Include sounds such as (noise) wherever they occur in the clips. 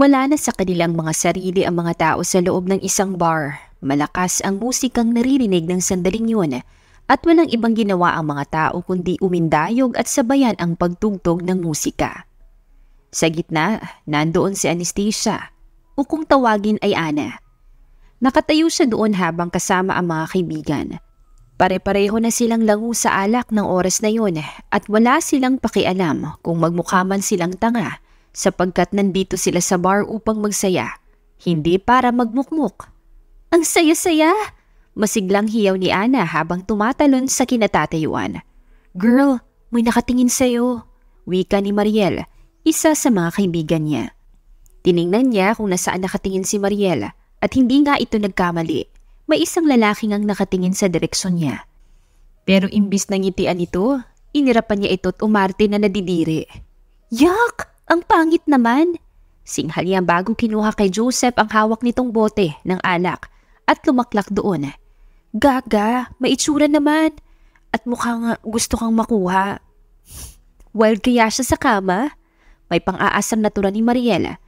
Wala na sa kanilang mga sarili ang mga tao sa loob ng isang bar. Malakas ang musikang naririnig ng sandaling yun at walang ibang ginawa ang mga tao kundi umindayog at sabayan ang pagtugtog ng musika. Sa gitna, nandoon si Anastasia o kung tawagin ay Ana. Nakatayo siya doon habang kasama ang mga kaibigan. Pare-pareho na silang lango sa alak ng oras na yon at wala silang pakialam kung magmukha man silang tanga sapagkat nandito sila sa bar upang magsaya, hindi para magmukmuk. Ang saya-saya! Masiglang hiyaw ni Ana habang tumatalon sa kinatatayuan. Girl, may nakatingin sa'yo. Wika ni Mariel, isa sa mga kaibigan niya. Tiningnan niya kung nasaan nakatingin si Mariel at hindi nga ito nagkamali. May isang lalaking ang nakatingin sa direksyon niya. Pero imbis na ngitian ito, inirapan niya ito at umarte na nadidiri. Yak! Ang pangit naman! Singhalian bago kinuha kay Joseph ang hawak nitong bote ng alak at lumaklak doon. Gaga, may itsura naman at mukhang ah, gusto kang makuha. Wild kaya siya sa kama? May pang-aasam na tura ni Mariela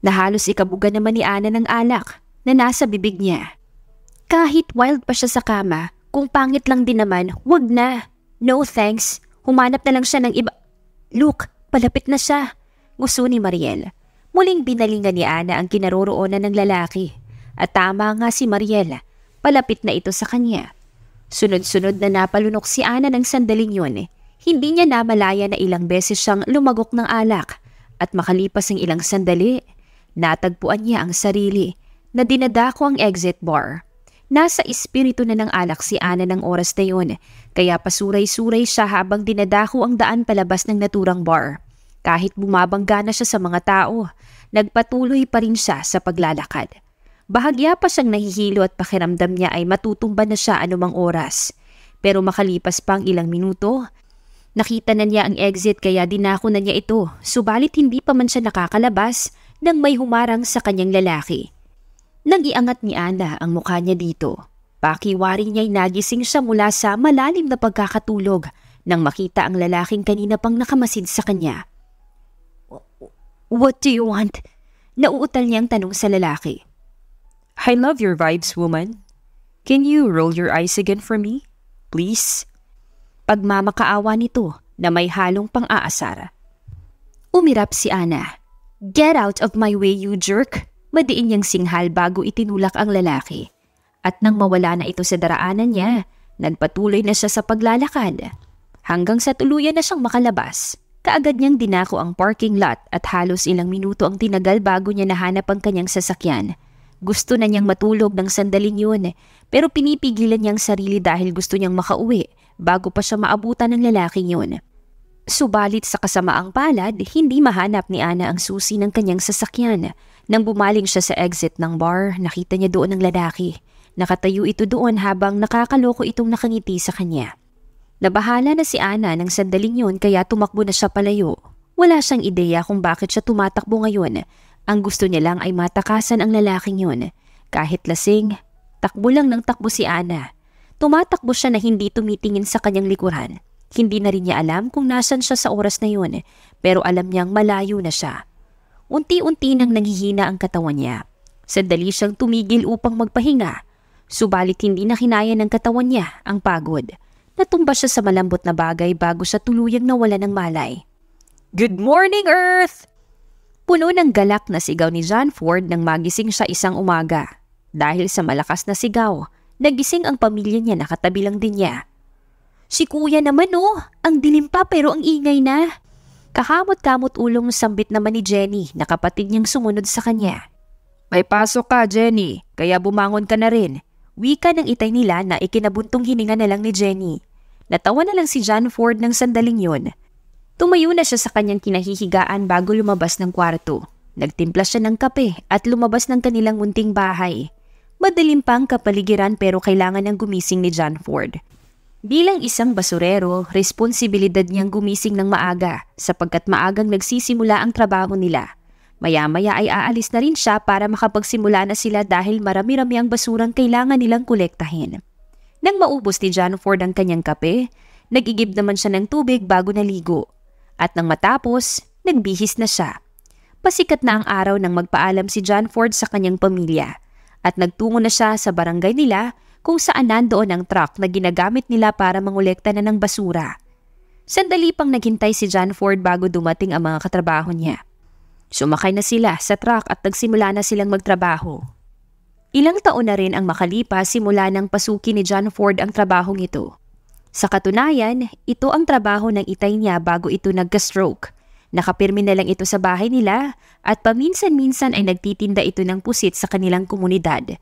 na halos ikabuga naman ni Ana ng alak na nasa bibig niya. Kahit wild pa siya sa kama, kung pangit lang din naman, wag na. No thanks, humanap na lang siya ng iba. Look, palapit na siya. Gusto ni Mariel. Muling binalingan ni Ana ang kinaroroonan ng lalaki at tama nga si Mariel, palapit na ito sa kanya. Sunod-sunod na napalunok si Ana ng sandaling yun. Hindi niya namalaya na ilang beses siyang lumagok ng alak at makalipas ang ilang sandali, natagpuan niya ang sarili na dinadako ang exit bar. Nasa espiritu na ng alak si Ana ng oras na yun, kaya pasuray-suray siya habang dinadako ang daan palabas ng naturang bar. Kahit bumabangga na siya sa mga tao, nagpatuloy pa rin siya sa paglalakad. Bahagya pa siyang nahihilo at pakiramdam niya ay matutumba na siya anumang oras. Pero makalipas pang ilang minuto, nakita na niya ang exit kaya dinako na niya ito, subalit hindi pa man siya nakakalabas nang may humarang sa kanyang lalaki. Nagiangat ni Ana ang mukha niya dito. Pakiwari niya'y nagising siya mula sa malalim na pagkakatulog nang makita ang lalaking kanina pang nakamasid sa kanya. What do you want? Nauutal niyang tanong sa lalaki. I love your vibes, woman. Can you roll your eyes again for me? Please? Pagmamakaawa nito na may halong pang-aasara. Umirap si Ana. Get out of my way, you jerk! Madiin niyang singhal bago itinulak ang lalaki. At nang mawala na ito sa daraanan niya, nagpatuloy na siya sa paglalakad. Hanggang sa tuluyan na siyang makalabas. Kaagad niyang dinako ang parking lot at halos ilang minuto ang tinagal bago niya nahanap ang kanyang sasakyan. Gusto na niyang matulog ng sandaling yun pero pinipigilan niyang sarili dahil gusto niyang makauwi bago pa siya maabutan ng lalaking yun. Subalit sa kasamaang palad, hindi mahanap ni Ana ang susi ng kanyang sasakyan. Nang bumaling siya sa exit ng bar, nakita niya doon ang lalaki. Nakatayo ito doon habang nakakaloko itong nakangiti sa kanya. Nabahala na si Ana ng sandaling yun kaya tumakbo na siya palayo. Wala siyang ideya kung bakit siya tumatakbo ngayon. Ang gusto niya lang ay matakasan ang lalaking yun. Kahit lasing, takbo lang ng takbo si Ana. Tumatakbo siya na hindi tumitingin sa kanyang likuran. Hindi na rin niya alam kung nasan siya sa oras na yun, pero alam niyang malayo na siya. Unti-unti nang nanghihina ang katawan niya. Sandali siyang tumigil upang magpahinga. Subalit hindi na kinaya ng katawan niya ang pagod. Natumba siya sa malambot na bagay bago siya tuluyang nawala ng malay. Good morning, Earth! Puno ng galak na sigaw ni John Ford nang magising siya isang umaga. Dahil sa malakas na sigaw, nagising ang pamilya niya nakatabi lang din niya. Si kuya naman oh, ang dilim pa pero ang ingay na. Kakamot-kamot ulong sambit naman ni Jenny na kapatid niyang sumunod sa kanya. May pasok ka, Jenny, kaya bumangon ka na rin. Wika ng itay nila na ikinabuntong hininga na lang ni Jenny. Natawa na lang si John Ford ng sandaling yun. Tumayo na siya sa kanyang kinahihigaan bago lumabas ng kwarto. Nagtimpla siya ng kape at lumabas ng kanilang munting bahay. Madalim pang kapaligiran pero kailangan ng gumising ni John Ford. Bilang isang basurero, responsibilidad niyang gumising ng maaga sapagkat maagang nagsisimula ang trabaho nila. Maya-maya ay aalis na rin siya para makapagsimula na sila dahil marami-rami ang basurang kailangan nilang kolektahin. Nang maubos ni John Ford ang kanyang kape, nagigib naman siya ng tubig bago naligo. At nang matapos, nagbihis na siya. Pasikat na ang araw nang magpaalam si John Ford sa kanyang pamilya at nagtungo na siya sa barangay nila kung saan nandoon ang truck na ginagamit nila para mangolekta na ng basura. Sandali pang naghintay si John Ford bago dumating ang mga katrabaho niya. Sumakay na sila sa truck at nagsimula na silang magtrabaho. Ilang taon na rin ang makalipas simula ng pasukin ni John Ford ang trabahong ito. Sa katunayan, ito ang trabaho ng itay niya bago ito nagka-stroke. Nakapirmi na lang ito sa bahay nila at paminsan-minsan ay nagtitinda ito ng pusit sa kanilang komunidad.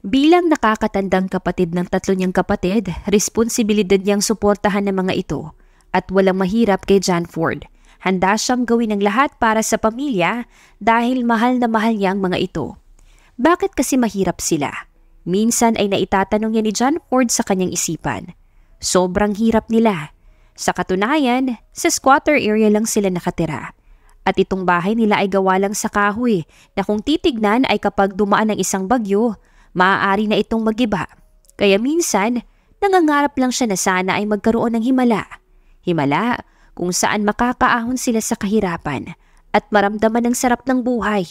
Bilang nakakatandang kapatid ng tatlo niyang kapatid, responsibilidad niyang suportahan ng mga ito at walang mahirap kay John Ford. Handa siyang gawin ang lahat para sa pamilya dahil mahal na mahal niya ang mga ito. Bakit kasi mahirap sila? Minsan ay naitatanong niya ni John Ford sa kanyang isipan. Sobrang hirap nila. Sa katunayan, sa squatter area lang sila nakatira. At itong bahay nila ay gawa lang sa kahoy na kung titignan ay kapag dumaan ang isang bagyo, maaari na itong magiba. Kaya minsan, nangangarap lang siya na sana ay magkaroon ng himala. Himala kung saan makakaahon sila sa kahirapan at maramdaman ang sarap ng buhay.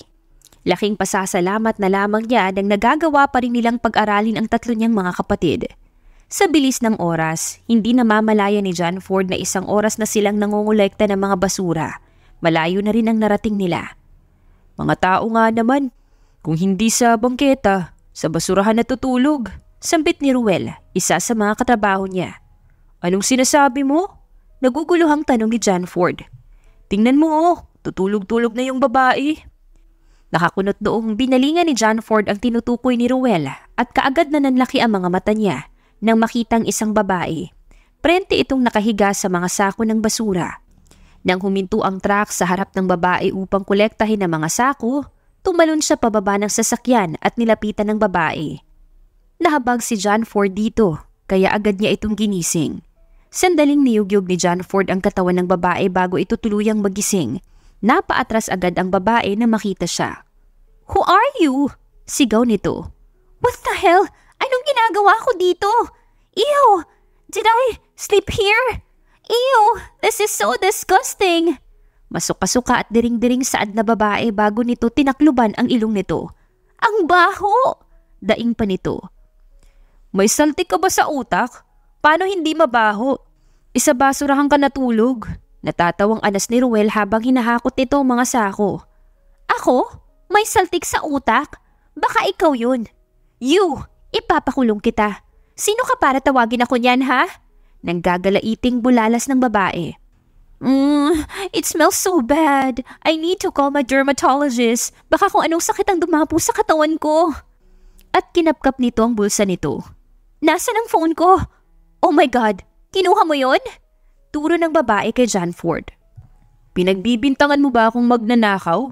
Laking pasasalamat na lamang niya nang nagagawa pa rin nilang pag-aralin ang tatlo niyang mga kapatid. Sa bilis ng oras, hindi namamalaya ni John Ford na isang oras na silang nangungulekta ng mga basura. Malayo na rin ang narating nila. Mga tao nga naman, kung hindi sa bangketa, sa basurahan natutulog. Sambit ni Ruel, isa sa mga katrabaho niya. Anong sinasabi mo? Naguguluhang tanong ni John Ford. Tingnan mo oh, tutulog-tulog na yung babae. Nakakunot doong binalingan ni John Ford ang tinutukoy ni Ruel at kaagad na nanlaki ang mga mata niya nang makitang isang babae. Prente itong nakahiga sa mga sako ng basura. Nang huminto ang truck sa harap ng babae upang kolektahin ang mga sako, tumalon siya pababa ng sasakyan at nilapitan ng babae. Nahabag si John Ford dito, kaya agad niya itong ginising. Sandaling niyugyog ni John Ford ang katawan ng babae bago ito tuluyang magising Napaatras agad ang babae na makita siya. Who are you? Sigaw nito. What the hell? Anong ginagawa ko dito? Ew! Did I sleep here? Ew! This is so disgusting! Masuka-suka at diring-diring saad na babae bago nito tinakluban ang ilong nito. Ang baho! Daing pa nito. May saltik ka ba sa utak? Paano hindi mabaho? Isa basurahan ka natulog. Natatawang anas ni Ruel habang hinahakot nito ang mga sako. Ako? May saltik sa utak? Baka ikaw yun. You! Ipapakulong kita. Sino ka para tawagin ako niyan ha? Nanggagalaiting bulalas ng babae. Mmm, it smells so bad. I need to call my dermatologist. Baka kung anong sakit ang dumapo sa katawan ko. At kinapkap nito ang bulsa nito. Nasaan ang phone ko? Oh my God, kinuha mo yon? Turo ng babae kay John Ford. Pinagbibintangan mo ba akong magnanakaw?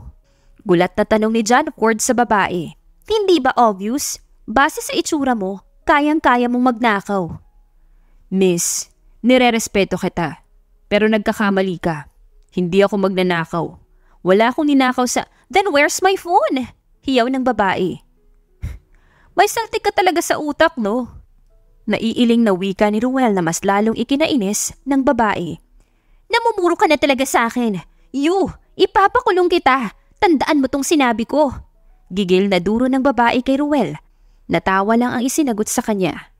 Gulat na tanong ni John Ford sa babae. Hindi ba obvious? Base sa itsura mo, kayang-kaya mong magnakaw. Miss, nirerespeto kita. Pero nagkakamali ka. Hindi ako magnanakaw. Wala akong ninakaw sa... Then where's my phone? Hiyaw ng babae. (laughs) May saltik ka talaga sa utak, no? Naiiling na wika ni Ruel na mas lalong ikinainis ng babae. Namumuro ka na talaga sa akin. You, ipapakulong kita. Tandaan mo tong sinabi ko. Gigil na duro ng babae kay Ruel. Natawa lang ang isinagot sa kanya.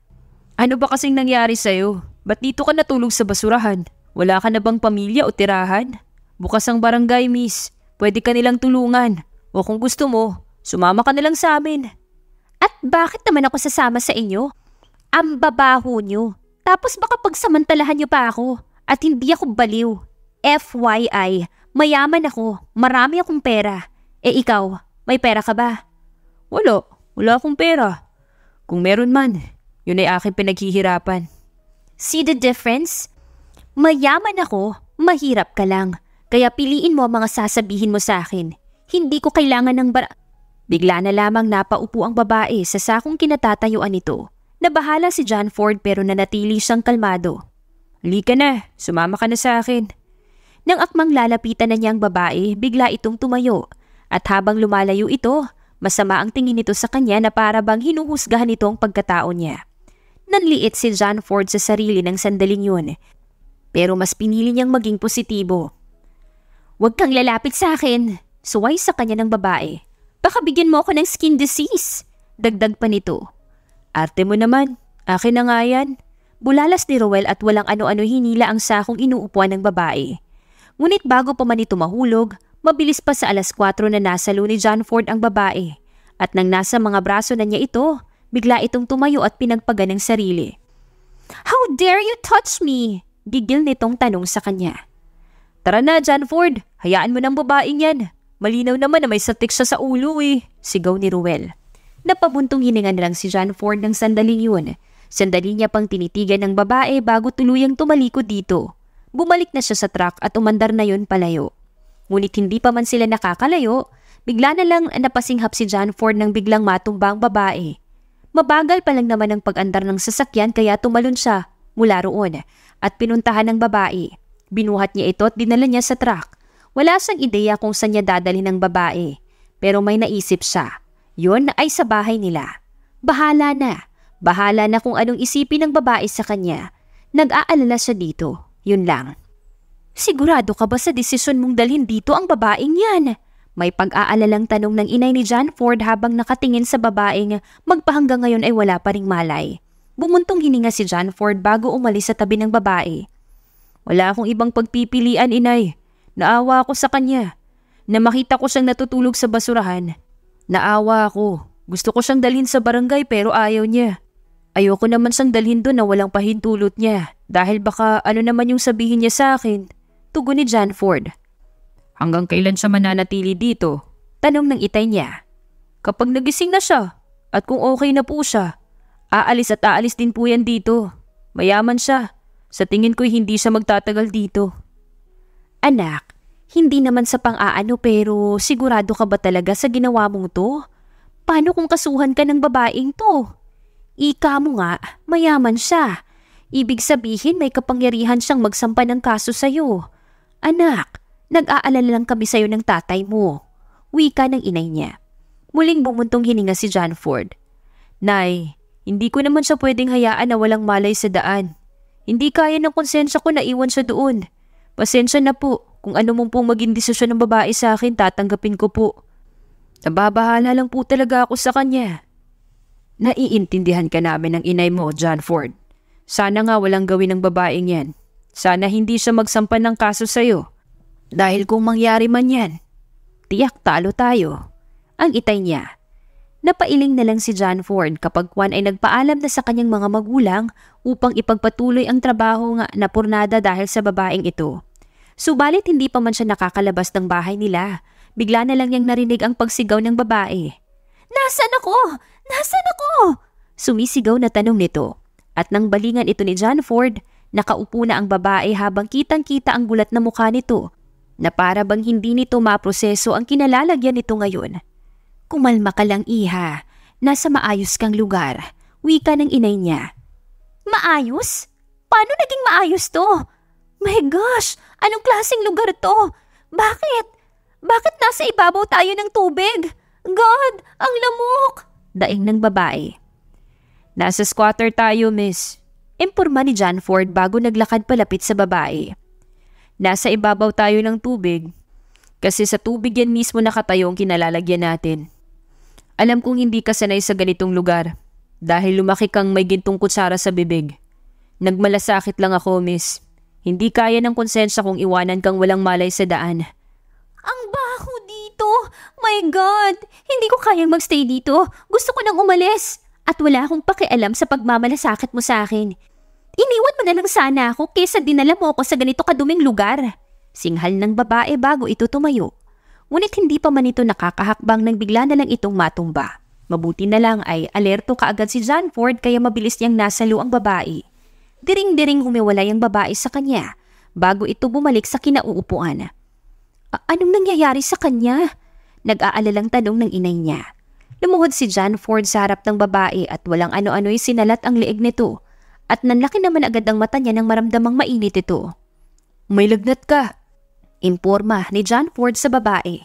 Ano ba kasing nangyari sa'yo? Ba't dito ka natulog sa basurahan? Wala ka na bang pamilya o tirahan? Bukas ang barangay, miss. Pwede ka nilang tulungan. O kung gusto mo, sumama ka nilang lang sa amin. At bakit naman ako sasama sa inyo? Ang babaho nyo. Tapos baka pagsamantalahan nyo pa ako. At hindi ako baliw. FYI, mayaman ako. Marami akong pera. Eh ikaw, may pera ka ba? Wala. Wala akong pera. Kung meron man, yun ay aking pinaghihirapan. See the difference? Mayaman ako, mahirap ka lang. Kaya piliin mo ang mga sasabihin mo sa akin. Hindi ko kailangan ng bara... Bigla na lamang napaupo ang babae sa sakong kinatatayuan nito Nabahala si John Ford pero nanatili siyang kalmado. Lika na, sumama ka na sa akin. Nang akmang lalapitan na niya ang babae, bigla itong tumayo. At habang lumalayo ito, masama ang tingin nito sa kanya na para bang hinuhusgahan ito ang pagkatao niya. Nanliit si John Ford sa sarili ng sandaling yun. Pero mas pinili niyang maging positibo. Huwag kang lalapit sa akin, suway sa kanya ng babae. Baka bigyan mo ako ng skin disease. Dagdag pa nito. Arte mo naman, akin na nga yan. Bulalas ni Roel at walang ano-ano hinila ang sakong inuupuan ng babae. Ngunit bago pa man ito mahulog, mabilis pa sa alas 4 na nasa ni John Ford ang babae. At nang nasa mga braso na niya ito, bigla itong tumayo at pinagpagan ng sarili. How dare you touch me? Gigil nitong tanong sa kanya. Tara na, John Ford. Hayaan mo ng babaeng yan. Malinaw naman na may satik siya sa ulo eh, sigaw ni Ruel. Napabuntong hininga na lang si John Ford ng sandaling yun. Sandali niya pang tinitigan ng babae bago tuluyang tumalikod dito. Bumalik na siya sa truck at umandar na yon palayo. Ngunit hindi pa man sila nakakalayo, bigla na lang napasinghap si John Ford nang biglang matumba ang babae. Mabagal pa lang naman ang pag-andar ng sasakyan kaya tumalon siya mula roon at pinuntahan ng babae. Binuhat niya ito at dinala niya sa truck. Wala siyang ideya kung saan niya dadalhin ang babae, pero may naisip siya. Yun ay sa bahay nila. Bahala na. Bahala na kung anong isipin ng babae sa kanya. Nag-aalala siya dito. Yun lang. Sigurado ka ba sa desisyon mong dalhin dito ang babaeng yan? May pag-aalalang tanong ng inay ni John Ford habang nakatingin sa babaeng magpahanggang ngayon ay wala pa ring malay. Bumuntong hininga si John Ford bago umalis sa tabi ng babae. Wala akong ibang pagpipilian, inay. Naawa ako sa kanya. Na makita ko siyang natutulog sa basurahan, Naawa ako. Gusto ko siyang dalhin sa barangay pero ayaw niya. Ayoko naman siyang dalhin doon na walang pahintulot niya dahil baka ano naman yung sabihin niya sa akin. tugon ni Janford. Hanggang kailan siya mananatili dito? Tanong ng itay niya. Kapag nagising na siya at kung okay na po siya, aalis at aalis din po yan dito. Mayaman siya. Sa tingin ko hindi siya magtatagal dito. Anak, hindi naman sa pang-aano pero sigurado ka ba talaga sa ginawa mong to? Paano kung kasuhan ka ng babaeng to? Ika mo nga, mayaman siya. Ibig sabihin may kapangyarihan siyang magsampa ng kaso sa'yo. Anak, nag-aalala lang kami sa'yo ng tatay mo. Wika ng inay niya. Muling bumuntong hininga si John Ford. Nay, hindi ko naman siya pwedeng hayaan na walang malay sa daan. Hindi kaya ng konsensya ko na iwan siya doon. Pasensya na po. Kung ano mong pong maging desisyon ng babae sa akin, tatanggapin ko po. Nababahala lang po talaga ako sa kanya. Naiintindihan ka namin ng inay mo, John Ford. Sana nga walang gawin ng babaeng yan. Sana hindi siya magsampan ng kaso sa'yo. Dahil kung mangyari man yan, tiyak talo tayo. Ang itay niya. Napailing na lang si John Ford kapag Juan ay nagpaalam na sa kanyang mga magulang upang ipagpatuloy ang trabaho nga na purnada dahil sa babaeng ito. Subalit hindi pa man siya nakakalabas ng bahay nila. Bigla na lang niyang narinig ang pagsigaw ng babae. Nasaan ako? Nasaan ako? Sumisigaw na tanong nito. At nang balingan ito ni John Ford, nakaupo na ang babae habang kitang-kita ang gulat na mukha nito na para bang hindi nito maproseso ang kinalalagyan nito ngayon. Kumalma ka lang iha, nasa maayos kang lugar, wika ng inay niya. Maayos? Paano naging maayos to? My gosh, Anong klaseng lugar to? Bakit? Bakit nasa ibabaw tayo ng tubig? God, ang lamok! Daing ng babae. Nasa squatter tayo, miss. Imporma ni John Ford bago naglakad palapit sa babae. Nasa ibabaw tayo ng tubig. Kasi sa tubig yan mismo nakatayo ang kinalalagyan natin. Alam kong hindi ka sanay sa ganitong lugar. Dahil lumaki kang may gintong kutsara sa bibig. Nagmalasakit lang ako, miss. Hindi kaya ng konsensya kung iwanan kang walang malay sa daan. Ang baho dito! My God! Hindi ko kayang magstay dito. Gusto ko nang umalis. At wala akong pakialam sa pagmamalasakit mo sa akin. Iniwan mo na lang sana ako kaysa dinala mo ako sa ganito kaduming lugar. Singhal ng babae bago ito tumayo. Ngunit hindi pa man ito nakakahakbang nang bigla na lang itong matumba. Mabuti na lang ay alerto kaagad si John Ford kaya mabilis niyang nasalo ang babae diring-diring humiwalay ang babae sa kanya bago ito bumalik sa kinauupuan. anong nangyayari sa kanya? Nag-aalalang tanong ng inay niya. Lumuhod si John Ford sa harap ng babae at walang ano-ano'y sinalat ang liig nito at nanlaki naman agad ang mata niya nang maramdamang mainit ito. May lagnat ka, imporma ni John Ford sa babae.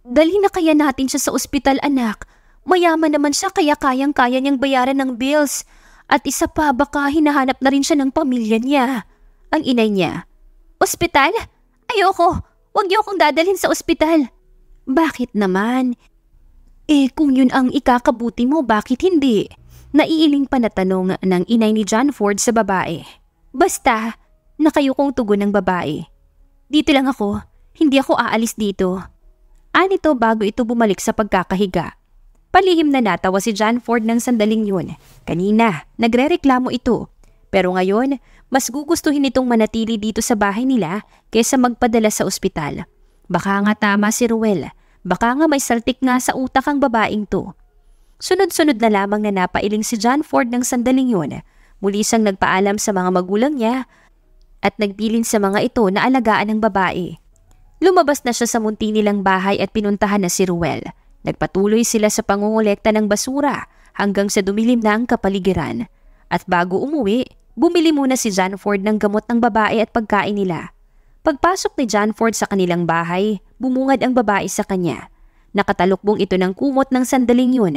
Dali na kaya natin siya sa ospital anak. Mayaman naman siya kaya kayang-kaya niyang bayaran ng bills. At isa pa baka hinahanap na rin siya ng pamilya niya. Ang inay niya. Ospital? Ayoko! Huwag niyo akong dadalhin sa ospital. Bakit naman? Eh kung yun ang ikakabuti mo, bakit hindi? Naiiling pa na ng inay ni John Ford sa babae. Basta, nakayo kong tugon ng babae. Dito lang ako, hindi ako aalis dito. Anito bago ito bumalik sa pagkakahiga. Palihim na natawa si John Ford ng sandaling yun. Kanina, nagrereklamo ito. Pero ngayon, mas gugustuhin itong manatili dito sa bahay nila kaysa magpadala sa ospital. Baka nga tama si Ruel. Baka nga may saltik nga sa utak ang babaeng to. Sunod-sunod na lamang na napailing si John Ford ng sandaling yun. Muli siyang nagpaalam sa mga magulang niya at nagpilin sa mga ito na alagaan ang babae. Lumabas na siya sa munti nilang bahay at pinuntahan na si Ruel. Nagpatuloy sila sa pangungulekta ng basura hanggang sa dumilim na ang kapaligiran. At bago umuwi, bumili muna si Janford ng gamot ng babae at pagkain nila. Pagpasok ni Janford sa kanilang bahay, bumungad ang babae sa kanya. Nakatalukbong ito ng kumot ng sandaling yun.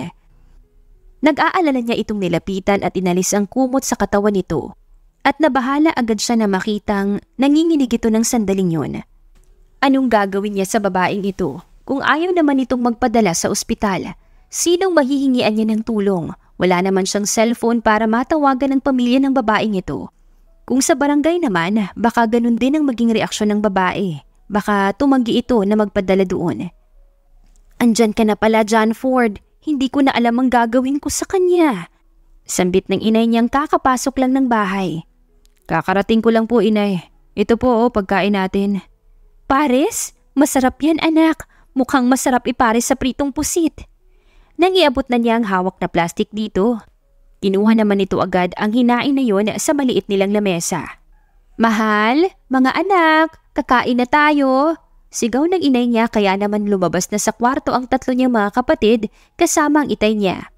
Nag-aalala niya itong nilapitan at inalis ang kumot sa katawan nito. At nabahala agad siya na makitang nanginginig ito ng sandaling yun. Anong gagawin niya sa babaeng ito? Kung ayaw naman itong magpadala sa ospital, sinong mahihingian niya ng tulong? Wala naman siyang cellphone para matawagan ang pamilya ng babaeng ito. Kung sa barangay naman, baka ganun din ang maging reaksyon ng babae. Baka tumanggi ito na magpadala doon. Andyan ka na pala, John Ford. Hindi ko na alam ang gagawin ko sa kanya. Sambit ng inay niyang kakapasok lang ng bahay. Kakarating ko lang po, inay. Ito po, oh, pagkain natin. Pares, masarap yan, anak. Mukhang masarap ipare sa pritong pusit. Nang iabot na niya ang hawak na plastik dito, kinuha naman nito agad ang hinain na yon sa maliit nilang lamesa. Mahal, mga anak, kakain na tayo. Sigaw ng inay niya kaya naman lumabas na sa kwarto ang tatlo niyang mga kapatid kasama ang itay niya.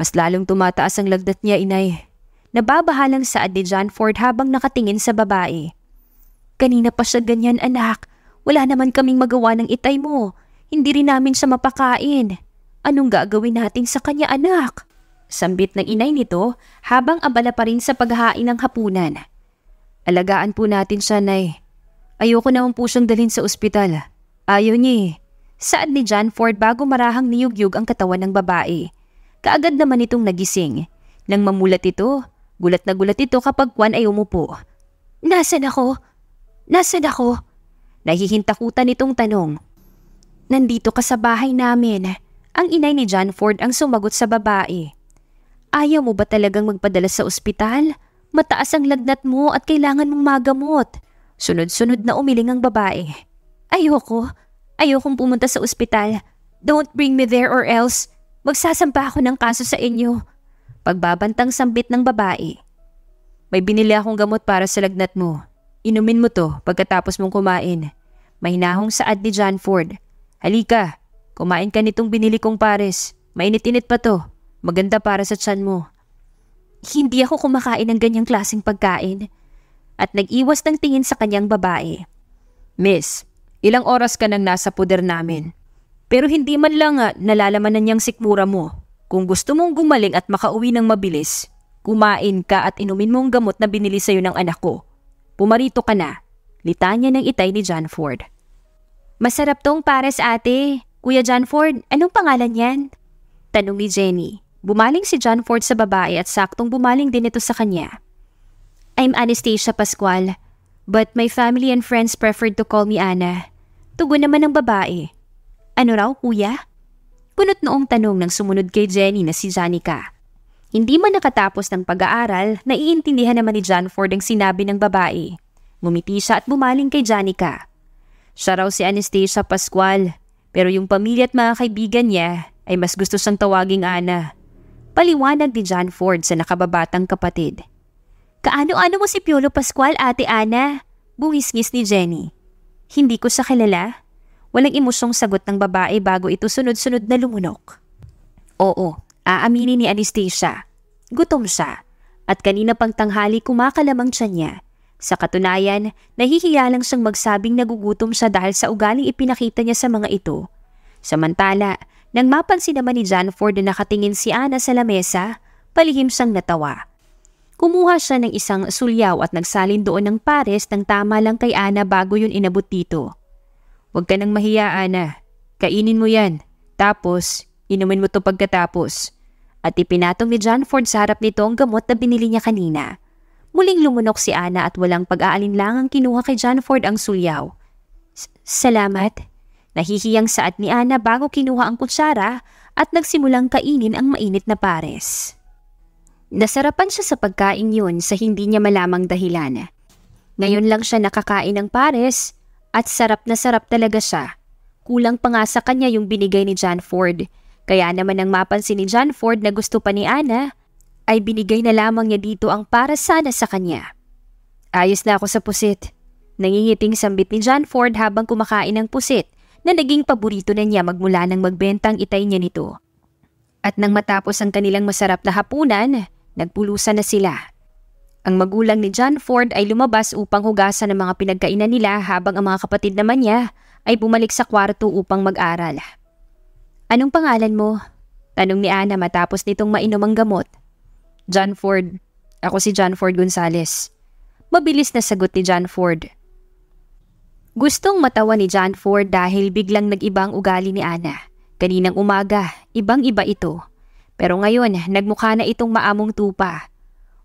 Mas lalong tumataas ang lagdat niya inay. Nababahalang saad ni John Ford habang nakatingin sa babae. Kanina pa siya ganyan anak, wala naman kaming magawa ng itay mo. Hindi rin namin siya mapakain. Anong gagawin natin sa kanya anak? Sambit ng inay nito habang abala pa rin sa paghahain ng hapunan. Alagaan po natin siya, Nay. Ayoko naman po siyang dalhin sa ospital. Ayaw niya eh. Saad ni John Ford bago marahang niyugyug ang katawan ng babae. Kaagad naman itong nagising. Nang mamulat ito, gulat na gulat ito kapag Juan ay umupo. Nasaan ako? Nasaan ako? Nahihintakutan itong tanong. Nandito ka sa bahay namin. Ang inay ni John Ford ang sumagot sa babae. Ayaw mo ba talagang magpadala sa ospital? Mataas ang lagnat mo at kailangan mong magamot. Sunod-sunod na umiling ang babae. Ayoko. Ayokong pumunta sa ospital. Don't bring me there or else. Magsasampa ako ng kaso sa inyo. Pagbabantang sambit ng babae. May binili akong gamot para sa lagnat mo. Inumin mo to pagkatapos mong kumain. May nahong saad ni John Ford. Halika, kumain ka nitong binili kong pares. Mainit-init pa to. Maganda para sa tiyan mo. Hindi ako kumakain ng ganyang klaseng pagkain. At nag-iwas ng tingin sa kanyang babae. Miss, ilang oras ka nang nasa puder namin. Pero hindi man lang ah, nalalaman nalalamanan niyang sikmura mo. Kung gusto mong gumaling at makauwi ng mabilis, kumain ka at inumin mong gamot na binili sa'yo ng anak ko. Pumarito ka na. Litanya ng itay ni John Ford. Masarap tong para sa ate. Kuya John Ford, anong pangalan yan? Tanong ni Jenny. Bumaling si John Ford sa babae at saktong bumaling din ito sa kanya. I'm Anastasia Pascual, but my family and friends preferred to call me Ana. Tugon naman ng babae. Ano raw, kuya? Kunot noong tanong ng sumunod kay Jenny na si Janica. Hindi man nakatapos ng pag-aaral, naiintindihan naman ni John Ford ang sinabi ng babae. Ngumiti siya at bumaling kay Janica. Siya raw si Anastasia Pascual, pero yung pamilya at mga kaibigan niya ay mas gusto siyang tawaging Ana. Paliwanag ni John Ford sa nakababatang kapatid. Kaano-ano mo si Piolo Pascual, ate Ana? Buwisngis ni Jenny. Hindi ko siya kilala. Walang emosyong sagot ng babae bago ito sunod-sunod na lumunok. Oo, Aaminin ni Anastasia, gutom siya at kanina pang tanghali kumakalamang siya niya. Sa katunayan, nahihiya lang siyang magsabing nagugutom siya dahil sa ugaling ipinakita niya sa mga ito. Samantala, nang mapansin naman ni Janford na nakatingin si Ana sa lamesa, palihim siyang natawa. Kumuha siya ng isang sulyaw at nagsalin doon ng pares ng tama lang kay Ana bago yun inabot dito. Huwag ka nang mahiya, Ana. Kainin mo yan. Tapos, inumin mo to pagkatapos at ipinatong ni John Ford sa harap nito ang gamot na binili niya kanina. Muling lumunok si Ana at walang pag-aalinlangang kinuha kay John Ford ang sulyaw. Salamat. Nahihiyang saat ni Ana bago kinuha ang kutsara at nagsimulang kainin ang mainit na pares. Nasarapan siya sa pagkain yun sa hindi niya malamang dahilan. Ngayon lang siya nakakain ng pares at sarap na sarap talaga siya. Kulang pa nga sa kanya yung binigay ni John Ford kaya naman ang mapansin ni John Ford na gusto pa ni Ana, ay binigay na lamang niya dito ang para sana sa kanya. Ayos na ako sa pusit. Nangingiting sambit ni John Ford habang kumakain ng pusit na naging paborito na niya magmula nang magbentang itay niya nito. At nang matapos ang kanilang masarap na hapunan, nagpulusan na sila. Ang magulang ni John Ford ay lumabas upang hugasan ang mga pinagkainan nila habang ang mga kapatid naman niya ay bumalik sa kwarto upang mag-aral. Anong pangalan mo? Tanong ni Ana matapos nitong mainom ang gamot. John Ford. Ako si John Ford Gonzales. Mabilis na sagot ni John Ford. Gustong matawa ni John Ford dahil biglang nag-iba ang ugali ni Ana. Kaninang umaga, ibang-iba ito. Pero ngayon, nagmukha na itong maamong tupa.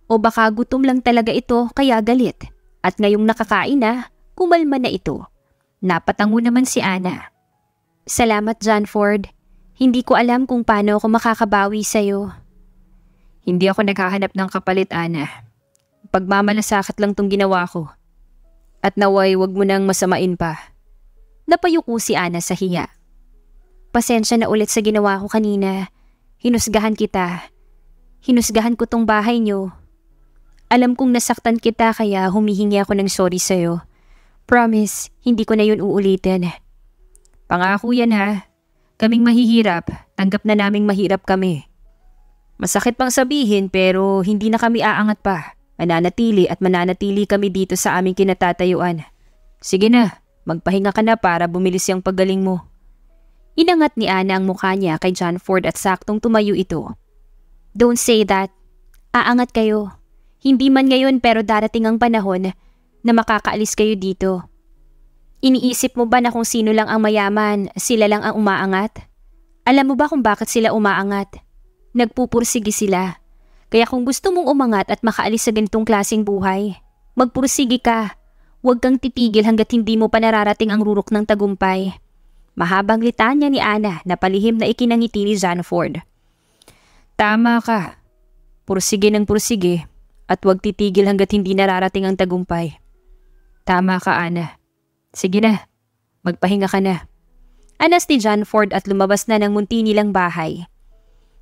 O baka gutom lang talaga ito kaya galit. At ngayong nakakain na, kumalma na ito. Napatango naman si Ana. Salamat John Ford. Hindi ko alam kung paano ako makakabawi sa'yo. Hindi ako naghahanap ng kapalit, Ana. Pagmamalasakit lang tong ginawa ko. At naway wag mo nang masamain pa. Napayuko si Ana sa hiya. Pasensya na ulit sa ginawa ko kanina. Hinusgahan kita. Hinusgahan ko tong bahay niyo. Alam kong nasaktan kita kaya humihingi ako ng sorry sa'yo. Promise, hindi ko na yun uulitin. Pangako yan ha. Kaming mahihirap, tanggap na naming mahirap kami. Masakit pang sabihin pero hindi na kami aangat pa. Mananatili at mananatili kami dito sa aming kinatatayuan. Sige na, magpahinga ka na para bumilis yung pagaling mo. Inangat ni Ana ang mukha niya kay John Ford at saktong tumayo ito. Don't say that. Aangat kayo. Hindi man ngayon pero darating ang panahon na makakaalis kayo dito. Iniisip mo ba na kung sino lang ang mayaman, sila lang ang umaangat? Alam mo ba kung bakit sila umaangat? Nagpupursigi sila. Kaya kung gusto mong umangat at makaalis sa ganitong klaseng buhay, magpursigi ka. Huwag kang titigil hanggat hindi mo pa nararating ang rurok ng tagumpay. Mahabang litanya ni Ana na palihim na ikinangiti ni Zanford. Tama ka. Pursige ng pursige at huwag titigil hanggat hindi nararating ang tagumpay. Tama ka, Ana. Sige na, magpahinga ka na. Anas ni John Ford at lumabas na ng munti nilang bahay.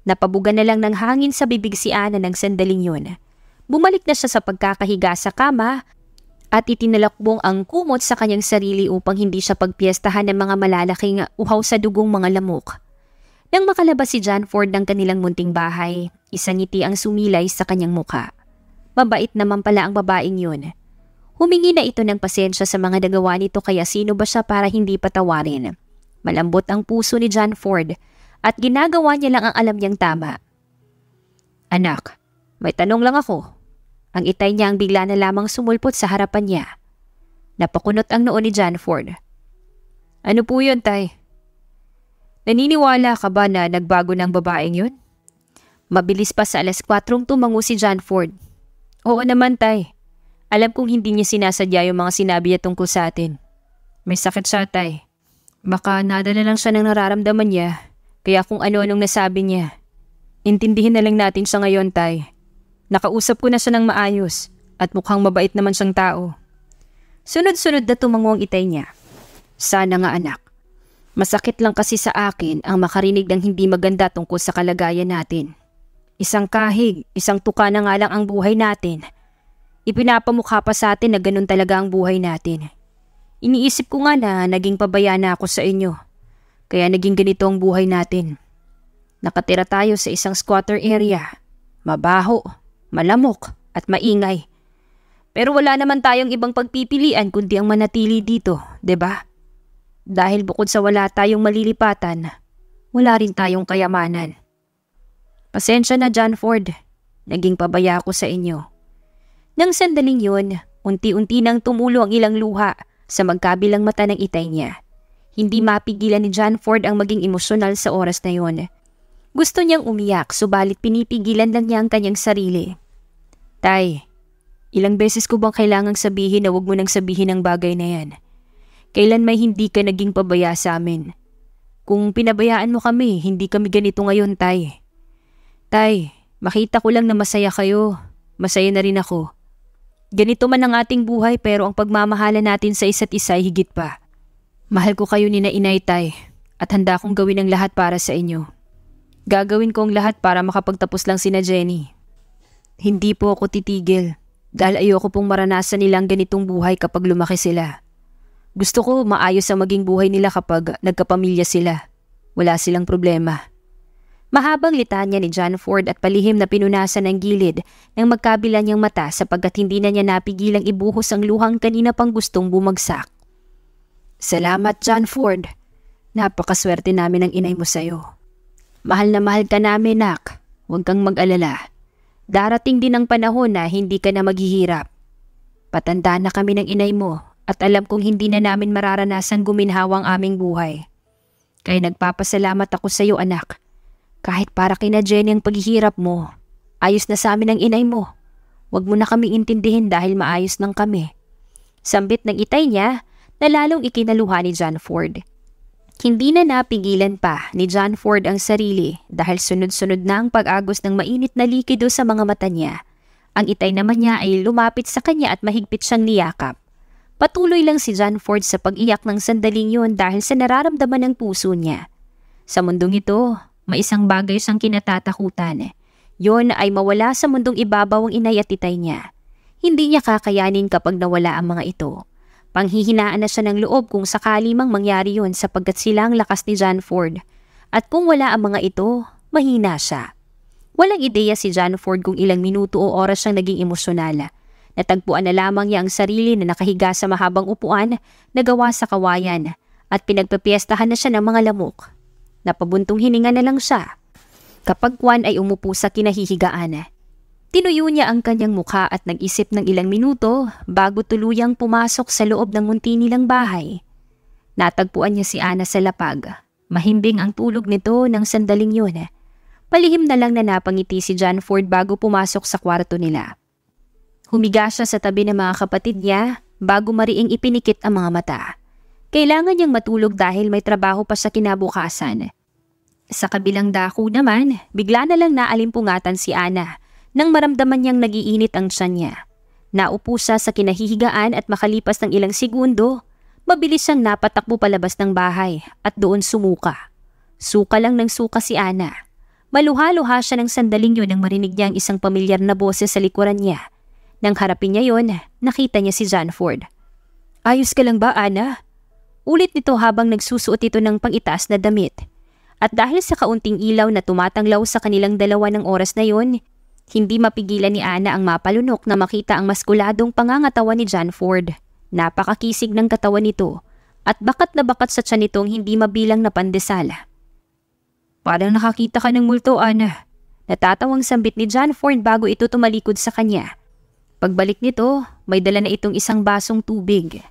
Napabuga na lang ng hangin sa bibig si Ana ng sandaling yun. Bumalik na siya sa pagkakahiga sa kama at itinalakbong ang kumot sa kanyang sarili upang hindi siya pagpiestahan ng mga malalaking uhaw sa dugong mga lamok. Nang makalabas si John Ford ng kanilang munting bahay, isang ngiti ang sumilay sa kanyang muka. Mabait naman pala ang babaeng yun. Humingi na ito ng pasensya sa mga nagawa nito kaya sino ba siya para hindi patawarin. Malambot ang puso ni John Ford at ginagawa niya lang ang alam niyang tama. Anak, may tanong lang ako. Ang itay niya ang bigla na lamang sumulpot sa harapan niya. Napakunot ang noon ni John Ford. Ano po yun, tay? Naniniwala ka ba na nagbago ng babaeng yun? Mabilis pa sa alas 4 tumango si John Ford. Oo naman, tay. Alam kong hindi niya sinasadya yung mga sinabi niya tungkol sa atin. May sakit sa atay. Baka nadala lang siya ng nararamdaman niya, kaya kung ano-anong nasabi niya. Intindihin na lang natin sa ngayon, Tay. Nakausap ko na siya ng maayos at mukhang mabait naman siyang tao. Sunod-sunod na tumango ang itay niya. Sana nga anak. Masakit lang kasi sa akin ang makarinig ng hindi maganda tungkol sa kalagayan natin. Isang kahig, isang tuka na nga lang ang buhay natin Ipinapamukha pa sa atin na ganun talaga ang buhay natin. Iniisip ko nga na naging pabaya na ako sa inyo. Kaya naging ganito ang buhay natin. Nakatira tayo sa isang squatter area. Mabaho, malamok, at maingay. Pero wala naman tayong ibang pagpipilian kundi ang manatili dito, ba? Diba? Dahil bukod sa wala tayong malilipatan, wala rin tayong kayamanan. Pasensya na John Ford, naging pabaya ako sa inyo. Nang sandaling yun, unti-unti nang tumulo ang ilang luha sa magkabilang mata ng itay niya. Hindi mapigilan ni John Ford ang maging emosyonal sa oras na yun. Gusto niyang umiyak subalit pinipigilan lang niya ang kanyang sarili. Tay, ilang beses ko bang kailangang sabihin na huwag mo nang sabihin ang bagay na yan? Kailan may hindi ka naging pabaya sa amin? Kung pinabayaan mo kami, hindi kami ganito ngayon, Tay. Tay, makita ko lang na masaya kayo. Masaya na rin ako. Ganito man ang ating buhay pero ang pagmamahala natin sa isa't isa ay higit pa. Mahal ko kayo ni na Inaytay at handa akong gawin ang lahat para sa inyo. Gagawin ko ang lahat para makapagtapos lang sina Jenny. Hindi po ako titigil dahil ayoko pong maranasan nilang ganitong buhay kapag lumaki sila. Gusto ko maayos ang maging buhay nila kapag nagkapamilya sila. Wala silang problema. Mahabang litanya ni John Ford at palihim na pinunasan ng gilid ng magkabila niyang mata sapagkat hindi na niya napigilang ibuhos ang luhang kanina pang gustong bumagsak. Salamat John Ford. Napakaswerte namin ang inay mo sa'yo. Mahal na mahal ka namin, nak. Huwag kang mag-alala. Darating din ang panahon na hindi ka na maghihirap. Patanda na kami ng inay mo at alam kong hindi na namin mararanasan guminhawa ang aming buhay. Kaya nagpapasalamat ako sa iyo, anak kahit para kina Jenny ang paghihirap mo, ayos na sa amin ang inay mo. Huwag mo na kami intindihin dahil maayos lang kami. Sambit ng itay niya na lalong ikinaluha ni John Ford. Hindi na napigilan pa ni John Ford ang sarili dahil sunod-sunod na ang pag-agos ng mainit na likido sa mga mata niya. Ang itay naman niya ay lumapit sa kanya at mahigpit siyang niyakap. Patuloy lang si John Ford sa pag-iyak ng sandaling yun dahil sa nararamdaman ng puso niya. Sa mundong ito, may isang bagay siyang kinatatakutan. Eh. Yon ay mawala sa mundong ibabaw ang inay at titay niya. Hindi niya kakayanin kapag nawala ang mga ito. Panghihinaan na siya ng loob kung sakali mang mangyari yon sapagkat sila ang lakas ni John Ford. At kung wala ang mga ito, mahina siya. Walang ideya si John Ford kung ilang minuto o oras siyang naging emosyonal. Natagpuan na lamang niya ang sarili na nakahiga sa mahabang upuan na gawa sa kawayan at pinagpapiestahan na siya ng mga lamok. Napabuntong hininga na lang siya. Kapag Juan ay umupo sa kinahihigaan, tinuyo niya ang kanyang mukha at nag-isip ng ilang minuto bago tuluyang pumasok sa loob ng munti nilang bahay. Natagpuan niya si Ana sa lapag. Mahimbing ang tulog nito ng sandaling yun. Palihim na lang na napangiti si John Ford bago pumasok sa kwarto nila. Humiga siya sa tabi ng mga kapatid niya bago mariing ipinikit ang mga mata. Kailangan niyang matulog dahil may trabaho pa sa kinabukasan. Sa kabilang dako naman, bigla na lang naalimpungatan si Ana nang maramdaman niyang nagiinit ang tiyan niya. Naupo siya sa kinahihigaan at makalipas ng ilang segundo, mabilis siyang napatakbo palabas ng bahay at doon sumuka. Suka lang ng suka si Ana. Maluha-luha siya ng sandaling yun nang marinig niya ang isang pamilyar na boses sa likuran niya. Nang harapin niya yon, nakita niya si Janford. Ayos ka lang ba, Ana? Ulit nito habang nagsusuot ito ng pangitaas na damit at dahil sa kaunting ilaw na tumatanglaw sa kanilang dalawa ng oras na yon, hindi mapigilan ni Ana ang mapalunok na makita ang maskuladong pangangatawa ni John Ford. Napakakisig ng katawan nito at bakat na bakat sa tiyan nitong hindi mabilang na pandesal. Parang nakakita ka ng multo, Ana. Natatawang sambit ni John Ford bago ito tumalikod sa kanya. Pagbalik nito, may dala na itong isang basong tubig.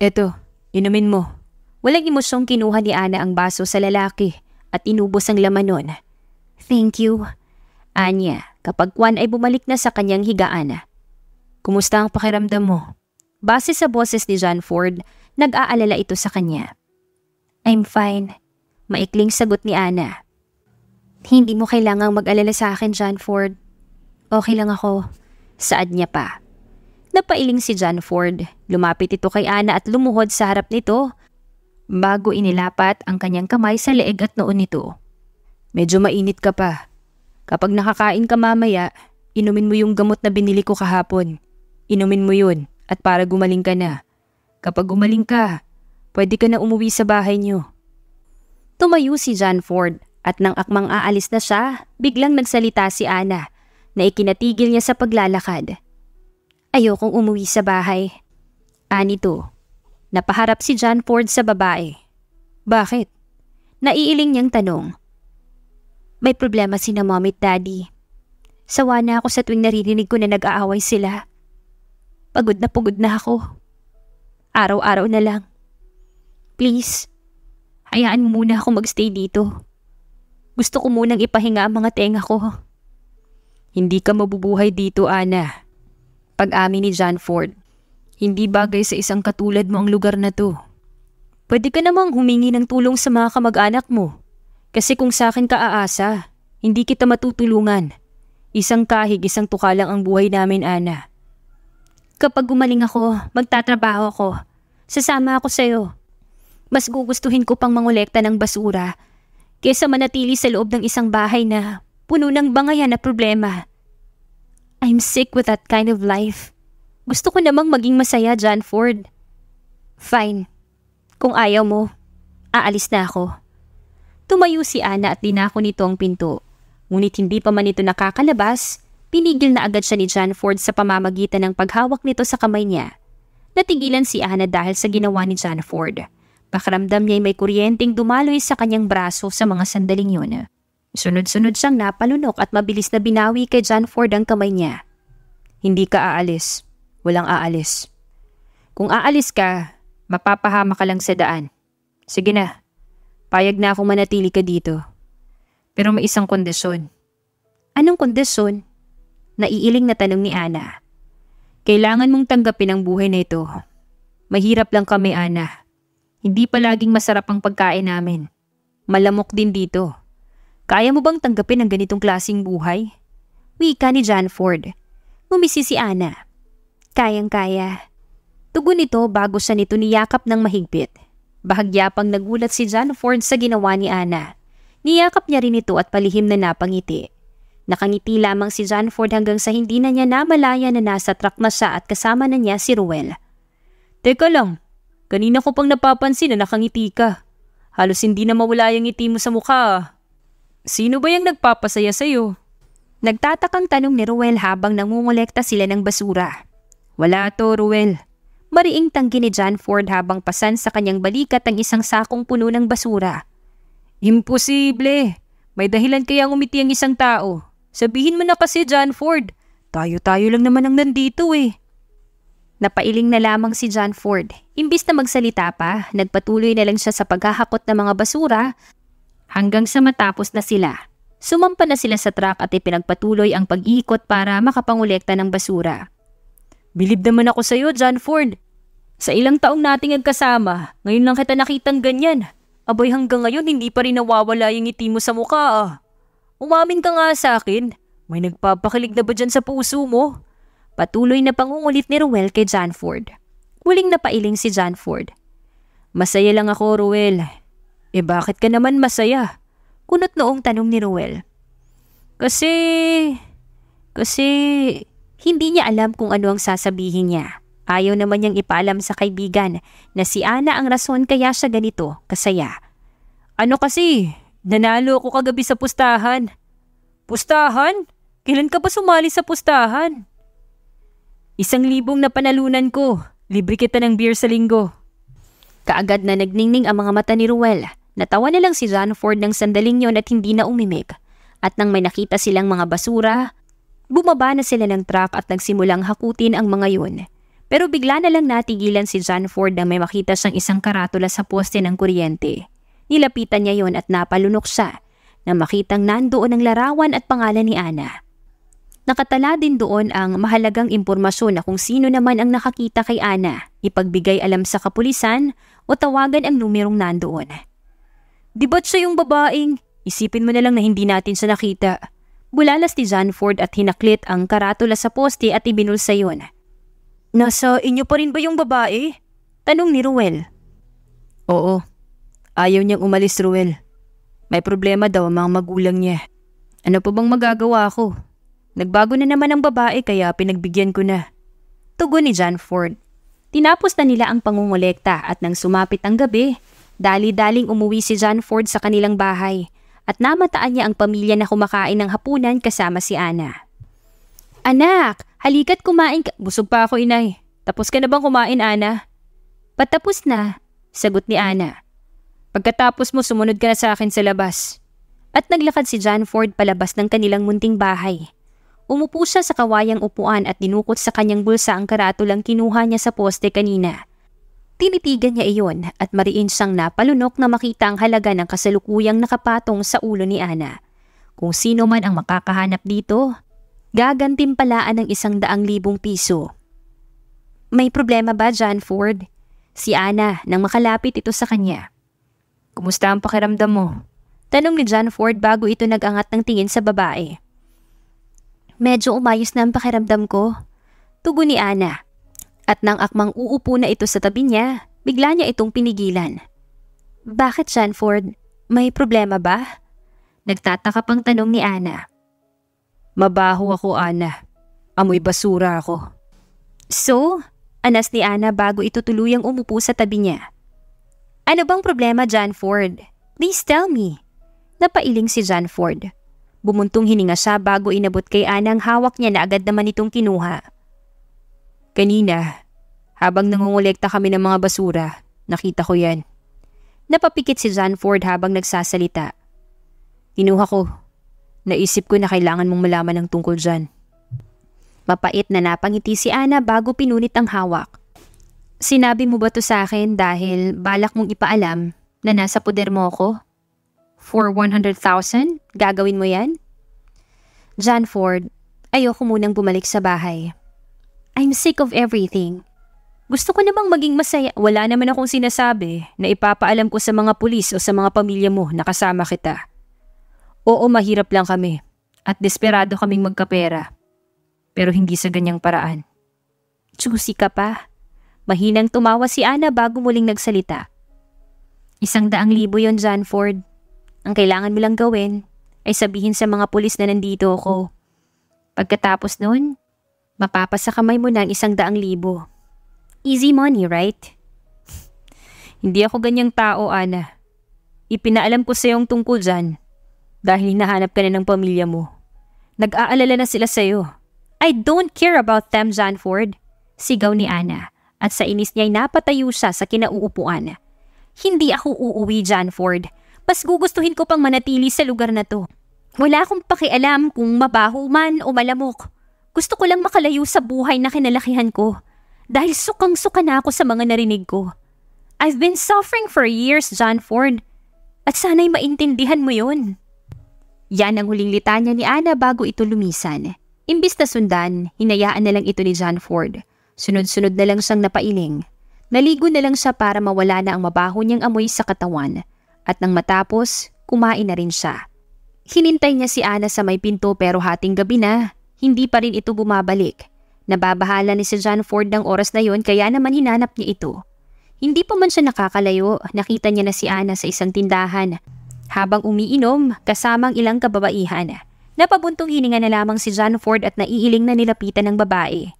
Eto, inumin mo. Walang emosyong kinuha ni Ana ang baso sa lalaki at inubos ang laman nun. Thank you. Anya, kapag Juan ay bumalik na sa kanyang higaan. Kumusta ang pakiramdam mo? Base sa boses ni John Ford, nag-aalala ito sa kanya. I'm fine. Maikling sagot ni Ana. Hindi mo kailangang mag-alala sa akin, John Ford. Okay lang ako. Saad niya pa. Napailing si John Ford. Lumapit ito kay Ana at lumuhod sa harap nito bago inilapat ang kanyang kamay sa leeg at noon nito. Medyo mainit ka pa. Kapag nakakain ka mamaya, inumin mo yung gamot na binili ko kahapon. Inumin mo yun at para gumaling ka na. Kapag gumaling ka, pwede ka na umuwi sa bahay niyo. Tumayo si John Ford at nang akmang aalis na siya, biglang nagsalita si Ana na ikinatigil niya sa paglalakad. Ayokong umuwi sa bahay. Ani to. Napaharap si John Ford sa babae. Bakit? Naiiling niyang tanong. May problema si na mom daddy. Sawa na ako sa tuwing naririnig ko na nag-aaway sila. Pagod na pagod na ako. Araw-araw na lang. Please, hayaan mo muna ako magstay dito. Gusto ko munang ipahinga ang mga tenga ko. Hindi ka mabubuhay dito, Ana. Pag-amin ni John Ford. Hindi bagay sa isang katulad mo ang lugar na to. Pwede ka namang humingi ng tulong sa mga kamag-anak mo. Kasi kung sa akin ka aasa, hindi kita matutulungan. Isang kahig, isang tuka lang ang buhay namin, Ana. Kapag gumaling ako, magtatrabaho ako. Sasama ako sa'yo. Mas gugustuhin ko pang mangolekta ng basura kesa manatili sa loob ng isang bahay na puno ng bangayan na problema. I'm sick with that kind of life. Gusto ko namang maging masaya, John Ford. Fine. Kung ayaw mo, aalis na ako. Tumayo si Ana at dinako nito ang pinto. Ngunit hindi pa man ito nakakalabas, pinigil na agad siya ni John Ford sa pamamagitan ng paghawak nito sa kamay niya. Natigilan si Ana dahil sa ginawa ni John Ford. Pakaramdam niya'y may kuryenteng dumaloy sa kanyang braso sa mga sandaling yun. Sunod-sunod siyang napalunok at mabilis na binawi kay John Ford ang kamay niya. Hindi ka aalis walang aalis. Kung aalis ka, mapapahama ka lang sa daan. Sige na, payag na akong manatili ka dito. Pero may isang kondisyon. Anong kondisyon? Naiiling na tanong ni Ana. Kailangan mong tanggapin ang buhay na ito. Mahirap lang kami, Ana. Hindi palaging masarap ang pagkain namin. Malamok din dito. Kaya mo bang tanggapin ang ganitong klasing buhay? Wika ni John Ford. Ngumisi si Ana. Kayang-kaya. Tugon nito bago sa nito niyakap ng mahigpit. Bahagya pang nagulat si John Ford sa ginawa ni Ana. Niyakap niya rin ito at palihim na napangiti. Nakangiti lamang si John Ford hanggang sa hindi na niya namalaya na nasa truck na siya at kasama na niya si Ruel. Teka lang, kanina ko pang napapansin na nakangiti ka. Halos hindi na mawala yung ngiti mo sa mukha. Sino ba yung nagpapasaya sa'yo? Nagtatakang tanong ni Ruel habang nangungulekta sila ng basura. Wala to, Ruel. Mariing tanggi ni John Ford habang pasan sa kanyang balikat ang isang sakong puno ng basura. Imposible! May dahilan kaya umiti ang isang tao. Sabihin mo na kasi, John Ford. Tayo-tayo lang naman ang nandito eh. Napailing na lamang si John Ford. Imbis na magsalita pa, nagpatuloy na lang siya sa paghahakot ng mga basura hanggang sa matapos na sila. Sumampa na sila sa truck at ipinagpatuloy ang pag-iikot para makapangulekta ng basura. Bilib naman ako sa'yo, John Ford. Sa ilang taong nating nagkasama, ngayon lang kita nakitang ganyan. Aboy hanggang ngayon hindi pa rin nawawala yung ngiti mo sa mukha ah. Umamin ka nga sa akin. May nagpapakilig na ba dyan sa puso mo? Patuloy na pangungulit ni Ruel kay John Ford. Muling napailing si John Ford. Masaya lang ako, Ruel. Eh bakit ka naman masaya? Kunot noong tanong ni Ruel. Kasi... Kasi... Hindi niya alam kung ano ang sasabihin niya. Ayaw naman niyang ipaalam sa kaibigan na si Ana ang rason kaya siya ganito kasaya. Ano kasi? Nanalo ako kagabi sa pustahan. Pustahan? Kailan ka pa sumali sa pustahan? Isang libong na panalunan ko. Libre kita ng beer sa linggo. Kaagad na nagningning ang mga mata ni Ruel. Natawa na lang si John Ford ng sandaling yon at hindi na umimik. At nang may nakita silang mga basura, Bumaba na sila ng truck at nagsimulang hakutin ang mga yun. Pero bigla na lang natigilan si John Ford na may makita siyang isang karatula sa poste ng kuryente. Nilapitan niya yon at napalunok siya na makitang nandoon ang larawan at pangalan ni Ana. Nakatala din doon ang mahalagang impormasyon na kung sino naman ang nakakita kay Ana, ipagbigay alam sa kapulisan o tawagan ang numerong nandoon. Di ba't siya yung babaeng? Isipin mo na lang na hindi natin siya nakita. Bulalas ni Janford at hinaklit ang karatula sa poste at ibinulsa yon. Nasa inyo pa rin ba yung babae? Tanong ni Ruel. Oo. Ayaw niyang umalis, Ruel. May problema daw ang mga magulang niya. Ano pa bang magagawa ko? Nagbago na naman ang babae kaya pinagbigyan ko na. Tugon ni John Tinapos na nila ang pangungulekta at nang sumapit ang gabi, dali-daling umuwi si John sa kanilang bahay at namataan niya ang pamilya na kumakain ng hapunan kasama si Ana. Anak, halika't kumain ka. Busog pa ako, inay. Tapos ka na bang kumain, Ana? Patapos na, sagot ni Ana. Pagkatapos mo, sumunod ka na sa akin sa labas. At naglakad si John Ford palabas ng kanilang munting bahay. Umupo siya sa kawayang upuan at dinukot sa kanyang bulsa ang karatulang kinuha niya sa poste kanina. Tinitigan niya iyon at mariin siyang napalunok na makita ang halaga ng kasalukuyang nakapatong sa ulo ni Ana. Kung sino man ang makakahanap dito, gagantimpalaan ng isang daang libong piso. May problema ba, John Ford? Si Ana nang makalapit ito sa kanya. Kumusta ang pakiramdam mo? Tanong ni John Ford bago ito nagangat ng tingin sa babae. Medyo umayos na ang pakiramdam ko. Tugon ni Ana. At nang akmang uupo na ito sa tabi niya, bigla niya itong pinigilan. Bakit, Sanford? May problema ba? Nagtataka pang tanong ni Ana. Mabaho ako, Ana. Amoy basura ako. So? Anas ni Ana bago ito tuluyang umupo sa tabi niya. Ano bang problema, John Ford? Please tell me. Napailing si John Ford. Bumuntong hininga siya bago inabot kay Ana ang hawak niya na agad naman itong kinuha. Kanina, habang hmm. nangungulekta kami ng mga basura, nakita ko yan. Napapikit si Zanford habang nagsasalita. Tinuha ko. Naisip ko na kailangan mong malaman ng tungkol dyan. Mapait na napangiti si Ana bago pinunit ang hawak. Sinabi mo ba to sa akin dahil balak mong ipaalam na nasa poder mo ako? For 100,000? Gagawin mo yan? John Ford, ayoko munang bumalik sa bahay. I'm sick of everything. Gusto ko namang maging masaya. Wala naman akong sinasabi na ipapaalam ko sa mga pulis o sa mga pamilya mo na kasama kita. Oo, mahirap lang kami. At desperado kaming magkapera. Pero hindi sa ganyang paraan. Chusi ka pa. Mahinang tumawa si Ana bago muling nagsalita. Isang daang libo yon Janford. Ang kailangan mo lang gawin ay sabihin sa mga pulis na nandito ako. Pagkatapos noon, Mapapasa kamay mo ng isang daang libo. Easy money, right? (laughs) Hindi ako ganyang tao, Ana. Ipinaalam ko sa'yo yung tungkol dyan. Dahil hinahanap ka na ng pamilya mo. Nag-aalala na sila sa'yo. I don't care about them, Zanford. Sigaw ni Ana. At sa inis niya'y napatayo siya sa kinauupuan. Hindi ako uuwi, Janford. Mas gugustuhin ko pang manatili sa lugar na to. Wala akong pakialam kung mabaho man o malamok. Gusto ko lang makalayo sa buhay na kinalakihan ko dahil sukang-suka na ako sa mga narinig ko. I've been suffering for years, John Ford. At sana'y maintindihan mo yun. Yan ang huling litanya ni Ana bago ito lumisan. Imbis na sundan, hinayaan na lang ito ni John Ford. Sunod-sunod na lang siyang napailing. Naligo na lang siya para mawala na ang mabaho niyang amoy sa katawan. At nang matapos, kumain na rin siya. Hinintay niya si Ana sa may pinto pero hating gabi na hindi pa rin ito bumabalik. Nababahala ni si John Ford ng oras na yon kaya naman hinanap niya ito. Hindi pa man siya nakakalayo, nakita niya na si Ana sa isang tindahan. Habang umiinom, kasamang ilang kababaihan. Napabuntong hininga na lamang si John Ford at naiiling na nilapitan ng babae.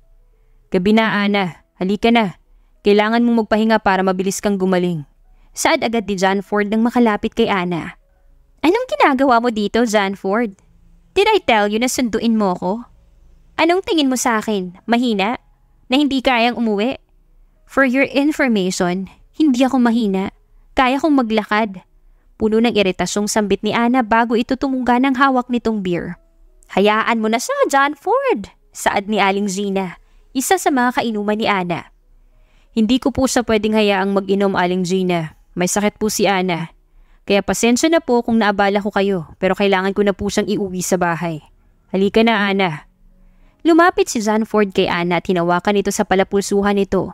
Gabi na, Ana. Halika na. Kailangan mong magpahinga para mabilis kang gumaling. Saad agad ni John Ford nang makalapit kay Ana. Anong ginagawa mo dito, John Ford? Did I tell you na sunduin mo ko? Anong tingin mo sa akin? Mahina? Na hindi kayang umuwi? For your information, hindi ako mahina. Kaya kong maglakad. Puno ng iritasyong sambit ni Ana bago ito tumungga ng hawak nitong beer. Hayaan mo na siya, John Ford! Saad ni Aling Gina, isa sa mga kainuman ni Ana. Hindi ko po sa pwedeng hayaang mag-inom, Aling Gina. May sakit po si Ana. Kaya pasensya na po kung naabala ko kayo pero kailangan ko na po siyang iuwi sa bahay. Halika na, Ana. Lumapit si Zanford kay Ana at hinawakan ito sa palapulsuhan nito.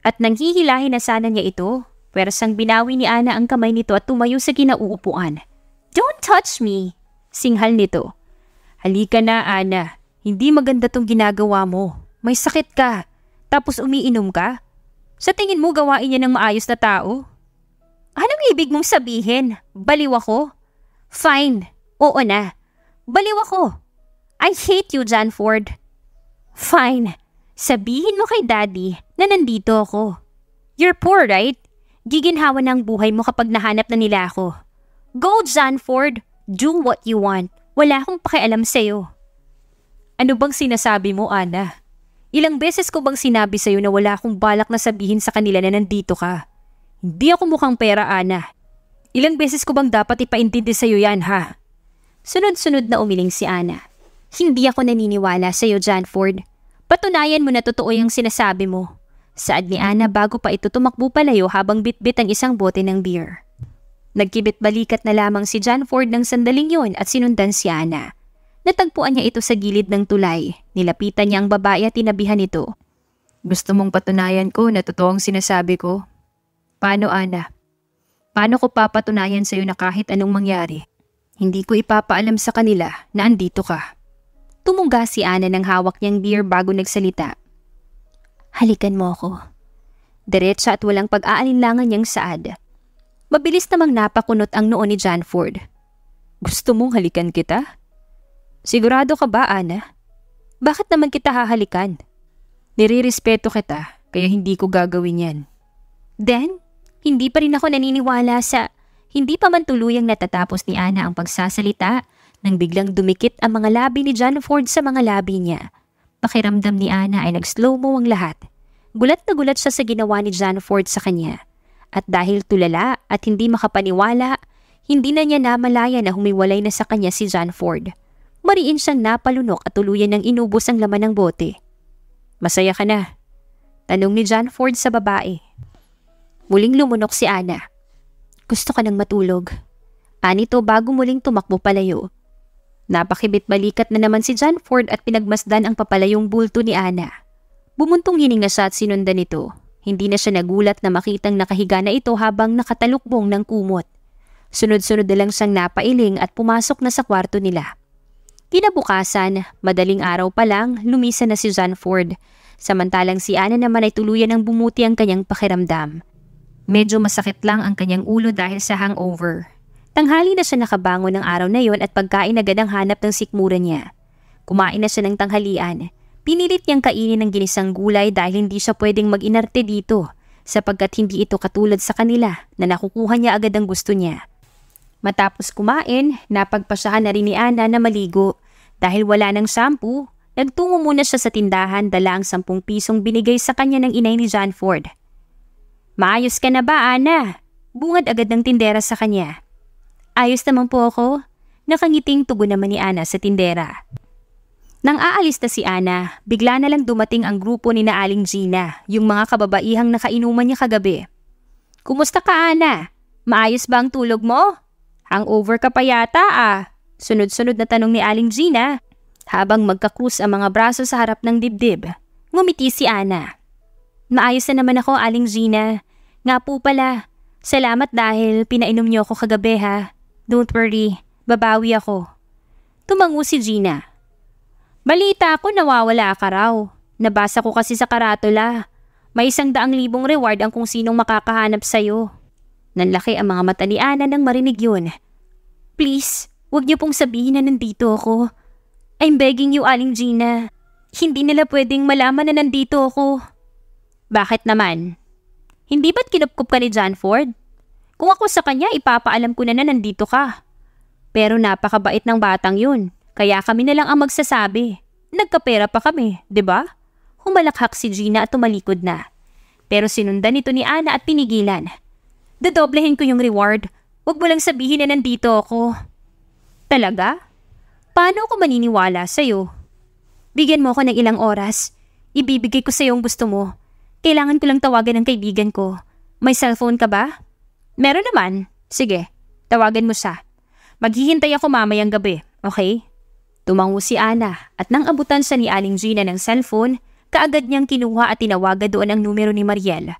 At nanghihilahin na sana niya ito, pwersang binawi ni Ana ang kamay nito at tumayo sa ginauupuan. Don't touch me! Singhal nito. Halika na, Ana. Hindi maganda tong ginagawa mo. May sakit ka. Tapos umiinom ka? Sa tingin mo gawain niya ng maayos na tao? Anong ibig mong sabihin? Baliw ako? Fine. Oo na. Baliw ako. I hate you, Janford. Fine. Sabihin mo kay daddy na nandito ako. You're poor, right? Giginhawa ang buhay mo kapag nahanap na nila ako. Go, Janford. Do what you want. Wala akong pakialam sa'yo. Ano bang sinasabi mo, Ana? Ilang beses ko bang sinabi sa'yo na wala akong balak na sabihin sa kanila na nandito ka? Hindi ako mukhang pera, Ana. Ilang beses ko bang dapat ipaintindi sa'yo yan, ha? Sunod-sunod na umiling si Ana. Hindi ako naniniwala sa'yo, Ford. Patunayan mo na totoo yung sinasabi mo. Saad ni Ana bago pa ito tumakbo palayo habang bitbit ang isang bote ng beer. Nagkibit-balikat na lamang si John Ford ng sandaling yon at sinundan si Ana. Natagpuan niya ito sa gilid ng tulay. Nilapitan niya ang babae at tinabihan ito. Gusto mong patunayan ko na totoo ang sinasabi ko? Paano, Ana? Paano ko papatunayan sa'yo na kahit anong mangyari? Hindi ko ipapaalam sa kanila na andito ka. Tumungga si Ana ng hawak niyang beer bago nagsalita. Halikan mo ako. Diretsa at walang pag-aalinlangan niyang saad. Mabilis namang napakunot ang noon ni Janford. Gusto mong halikan kita? Sigurado ka ba, Ana? Bakit naman kita hahalikan? Nirirespeto kita, kaya hindi ko gagawin yan. Then, hindi pa rin ako naniniwala sa... Hindi pa man tuluyang natatapos ni Ana ang pagsasalita nang biglang dumikit ang mga labi ni John Ford sa mga labi niya. Pakiramdam ni Ana ay nag-slow-mo ang lahat. Gulat na gulat siya sa ginawa ni John Ford sa kanya. At dahil tulala at hindi makapaniwala, hindi na niya namalaya na humiwalay na sa kanya si John Ford. Mariin siyang napalunok at tuluyan ng inubos ang laman ng bote. Masaya ka na. Tanong ni John Ford sa babae. Muling lumunok si Ana. Gusto ka ng matulog. Anito bago muling tumakbo palayo. Napakibit balikat na naman si John Ford at pinagmasdan ang papalayong bulto ni Ana. Bumuntong hininga siya at sinundan nito. Hindi na siya nagulat na makitang nakahiga na ito habang nakatalukbong ng kumot. Sunod-sunod na lang siyang napailing at pumasok na sa kwarto nila. Kinabukasan, madaling araw pa lang, lumisa na si John Ford. Samantalang si Ana naman ay tuluyan ang bumuti ang kanyang pakiramdam. Medyo masakit lang ang kanyang ulo dahil sa hangover. Tanghali na siya nakabangon ng araw na yon at pagkain agad ang hanap ng sikmura niya. Kumain na siya ng tanghalian. Pinilit niyang kainin ng ginisang gulay dahil hindi siya pwedeng mag-inarte dito sapagkat hindi ito katulad sa kanila na nakukuha niya agad ang gusto niya. Matapos kumain, napagpasyahan na rin ni Ana na maligo. Dahil wala ng shampoo, nagtungo muna siya sa tindahan dala ang 10 pisong binigay sa kanya ng inay ni John Ford Maayos ka na ba, Ana? Bungad agad ng tindera sa kanya. Ayos naman po ako. Nakangiting tugon naman ni Ana sa tindera. Nang aalis na si Ana, bigla na lang dumating ang grupo ni Naaling Gina, yung mga kababaihang nakainuman niya kagabi. Kumusta ka, Ana? Maayos ba ang tulog mo? Hangover ka pa yata ah. Sunod-sunod na tanong ni Aling Gina habang magkakrus ang mga braso sa harap ng dibdib. Ngumiti si Ana. Naayos na naman ako, Aling Gina. Nga po pala, salamat dahil pinainom niyo ako kagabi ha. Don't worry, babawi ako. Tumango si Gina. Balita ako nawawala ka raw. Nabasa ko kasi sa karatula. May isang daang libong reward ang kung sinong makakahanap sa'yo. Nanlaki ang mga mata ni Ana nang marinig yun. Please, wag niyo pong sabihin na nandito ako. I'm begging you, Aling Gina. Hindi nila pwedeng malaman na nandito ako. Bakit naman? Hindi ba't kinupkup ka ni John Ford? Kung ako sa kanya, ipapaalam ko na na nandito ka. Pero napakabait ng batang yun, kaya kami na lang ang magsasabi. Nagkapera pa kami, di ba? Humalakhak si Gina at tumalikod na. Pero sinundan ito ni Ana at pinigilan. Dadoblehin ko yung reward. Huwag mo lang sabihin na nandito ako. Talaga? Paano ako maniniwala sa'yo? Bigyan mo ako ng ilang oras. Ibibigay ko sa'yo ang gusto mo. Kailangan ko lang tawagan ang kaibigan ko. May cellphone ka ba? Meron naman. Sige, tawagan mo siya. Maghihintay ako mamayang gabi, okay? Tumango si Ana at nang abutan siya ni Aling Gina ng cellphone, kaagad niyang kinuha at tinawagan doon ang numero ni Mariel.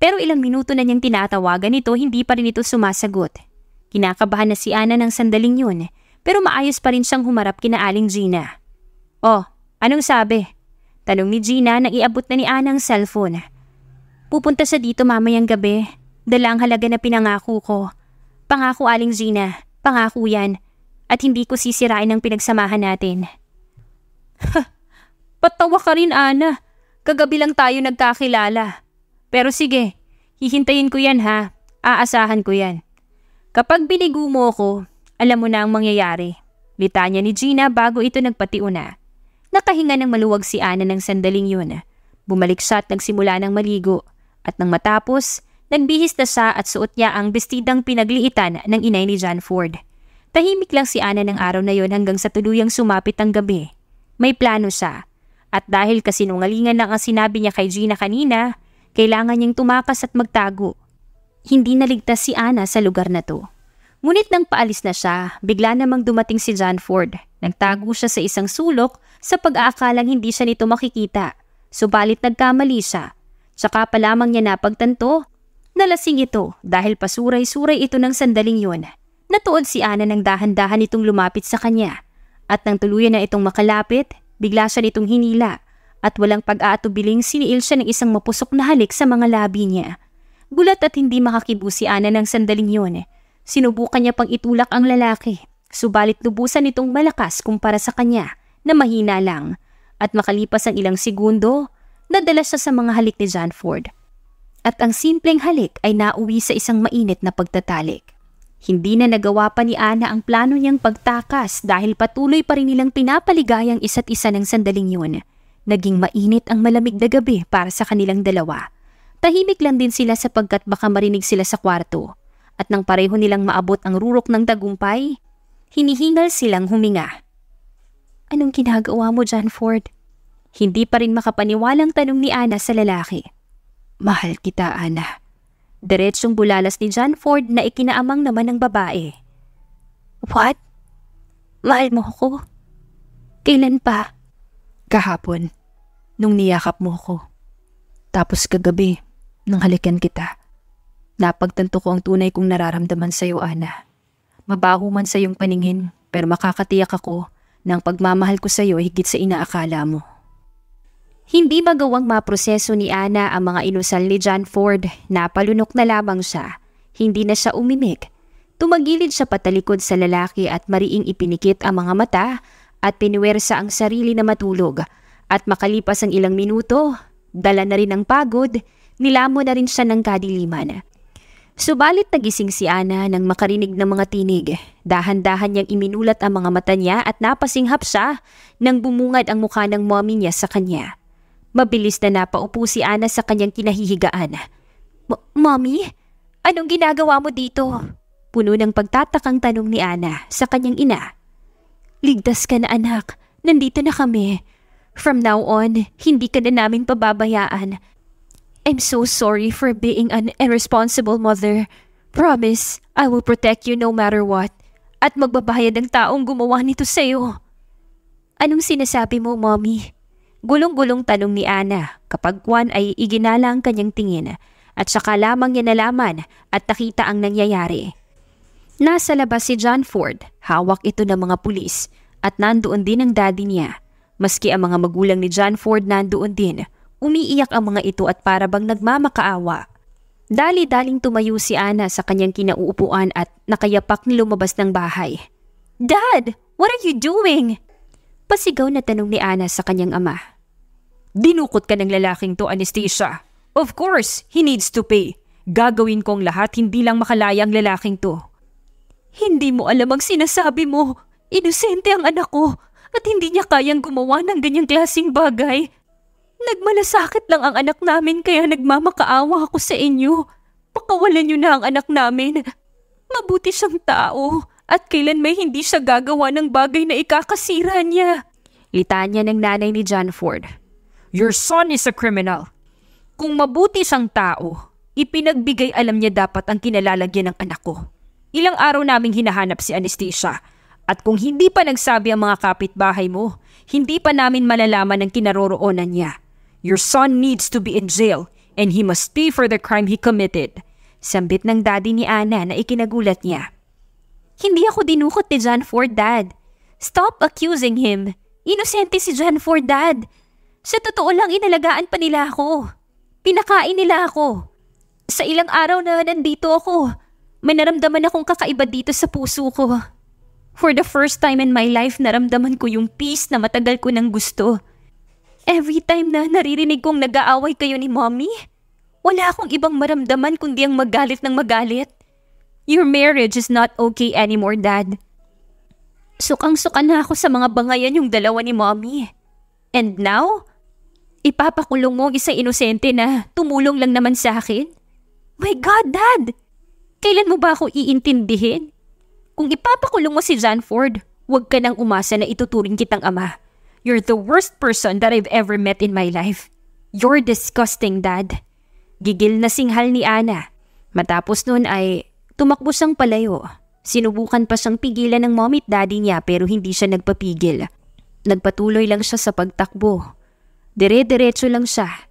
Pero ilang minuto na niyang tinatawagan nito, hindi pa rin ito sumasagot. Kinakabahan na si Ana ng sandaling yun, pero maayos pa rin siyang humarap kina Aling Gina. Oh, anong sabi? Tanong ni Gina nang iabot na ni Ana ang cellphone. Pupunta siya dito mamayang gabi. Dala ang halaga na pinangako ko. Pangako aling Gina, pangako yan. At hindi ko sisirain ang pinagsamahan natin. Ha! Patawa ka rin, Ana. Kagabi lang tayo nagkakilala. Pero sige, hihintayin ko yan ha. Aasahan ko yan. Kapag binigo mo ako, alam mo na ang mangyayari. Litanya ni Gina bago ito nagpatiuna. Nakahinga ng maluwag si Ana ng sandaling yun. Bumalik siya at nagsimula ng maligo. At nang matapos, nagbihis na siya at suot niya ang bestidang pinagliitan ng inay ni John Ford. Tahimik lang si Ana ng araw na yon hanggang sa tuluyang sumapit ang gabi. May plano siya. At dahil kasinungalingan lang ang sinabi niya kay Gina kanina, kailangan niyang tumakas at magtago. Hindi naligtas si Ana sa lugar na to. Ngunit nang paalis na siya, bigla namang dumating si John Ford. Nagtago siya sa isang sulok sa pag-aakalang hindi siya nito makikita. Subalit nagkamali siya. Tsaka pa lamang niya napagtanto. Nalasing ito dahil pasuray-suray ito ng sandaling yun. Natuod si Ana ng dahan-dahan itong lumapit sa kanya. At nang tuluyan na itong makalapit, bigla siya nitong hinila at walang pag-aatubiling siniil siya ng isang mapusok na halik sa mga labi niya. Gulat at hindi makakibo si Ana ng sandaling yun. Sinubukan niya pang itulak ang lalaki Subalit lubusan itong malakas kumpara sa kanya na mahina lang at makalipas ang ilang segundo, nadala siya sa mga halik ni John Ford. At ang simpleng halik ay nauwi sa isang mainit na pagtatalik. Hindi na nagawa pa ni Ana ang plano niyang pagtakas dahil patuloy pa rin nilang pinapaligayang isa't isa ng sandaling yun. Naging mainit ang malamig na gabi para sa kanilang dalawa. Tahimik lang din sila sapagkat baka marinig sila sa kwarto. At nang pareho nilang maabot ang rurok ng tagumpay, Hinihingal silang huminga. Anong ginagawa mo John Ford? Hindi pa rin makapaniwalang tanong ni Ana sa lalaki. Mahal kita, Ana. Diretsong bulalas ni John Ford na ikinaamang naman ng babae. What? Mahal mo ako? Kailan pa? Kahapon, nung niyakap mo ko. Tapos kagabi, nang halikan kita. Napagtanto ko ang tunay kong nararamdaman sa'yo, Ana. Mabaho man sa iyong paningin, pero makakatiyak ako na ang pagmamahal ko sa iyo higit sa inaakala mo. Hindi ba gawang maproseso ni Ana ang mga inusal ni John Ford na palunok na lamang siya, hindi na siya umimik. Tumagilid siya patalikod sa lalaki at mariing ipinikit ang mga mata at pinuwersa ang sarili na matulog. At makalipas ang ilang minuto, dala na rin ang pagod, nilamo na rin siya ng kadiliman. Subalit nagising si Ana nang makarinig ng mga tinig. Dahan-dahan niyang iminulat ang mga mata niya at napasinghap siya nang bumungad ang mukha ng mommy niya sa kanya. Mabilis na napaupo si Ana sa kanyang kinahihigaan. Mommy, anong ginagawa mo dito? Puno ng pagtatakang tanong ni Ana sa kanyang ina. Ligtas ka na anak, nandito na kami. From now on, hindi ka na namin pababayaan. I'm so sorry for being an irresponsible mother. Promise, I will protect you no matter what. At magbabayad ang taong gumawa nito sa'yo. Anong sinasabi mo, mommy? Gulong-gulong tanong ni Ana kapag Juan ay iginala ang kanyang tingin at saka lamang niya nalaman at nakita ang nangyayari. Nasa labas si John Ford, hawak ito ng mga pulis at nandoon din ang daddy niya. Maski ang mga magulang ni John Ford nandoon din Umiiyak ang mga ito at parabang nagmamakaawa. Dali-daling tumayo si Ana sa kanyang kinauupuan at nakayapak na lumabas ng bahay. Dad, what are you doing? Pasigaw na tanong ni Ana sa kanyang ama. Dinukot ka ng lalaking to, Anastasia. Of course, he needs to pay. Gagawin kong lahat hindi lang makalaya ang lalaking to. Hindi mo alam ang sinasabi mo. Inosente ang anak ko at hindi niya kayang gumawa ng ganyang klasing bagay. Nagmalasakit lang ang anak namin kaya nagmamakaawa ako sa inyo. Pakawalan niyo na ang anak namin. Mabuti siyang tao at kailan may hindi siya gagawa ng bagay na ikakasira niya. Litanya ng nanay ni John Ford. Your son is a criminal. Kung mabuti siyang tao, ipinagbigay alam niya dapat ang kinalalagyan ng anak ko. Ilang araw naming hinahanap si Anastasia. At kung hindi pa nagsabi ang mga kapitbahay mo, hindi pa namin malalaman ang kinaroroonan niya. Your son needs to be in jail and he must pay for the crime he committed. Sambit ng daddy ni Ana na ikinagulat niya. Hindi ako dinukot ni John Ford, Dad. Stop accusing him. Inosente si John Ford, Dad. Sa totoo lang inalagaan pa nila ako. Pinakain nila ako. Sa ilang araw na nandito ako, may naramdaman akong kakaiba dito sa puso ko. For the first time in my life, naramdaman ko yung peace na matagal ko nang gusto. Every time na naririnig kong nag-aaway kayo ni Mommy, wala akong ibang maramdaman kundi ang magalit ng magalit. Your marriage is not okay anymore, Dad. Sukang-suka na ako sa mga bangayan yung dalawa ni Mommy. And now, ipapakulong mo ang isang inosente na tumulong lang naman sa akin? My God, Dad! Kailan mo ba ako iintindihin? Kung ipapakulong mo si John huwag ka nang umasa na ituturing kitang ama. You're the worst person that I've ever met in my life. You're disgusting, Dad. Gigil na singhal ni Ana. Matapos nun ay tumakbo siyang palayo. Sinubukan pa siyang pigilan ng mommy at daddy niya pero hindi siya nagpapigil. Nagpatuloy lang siya sa pagtakbo. Dire-diretso lang siya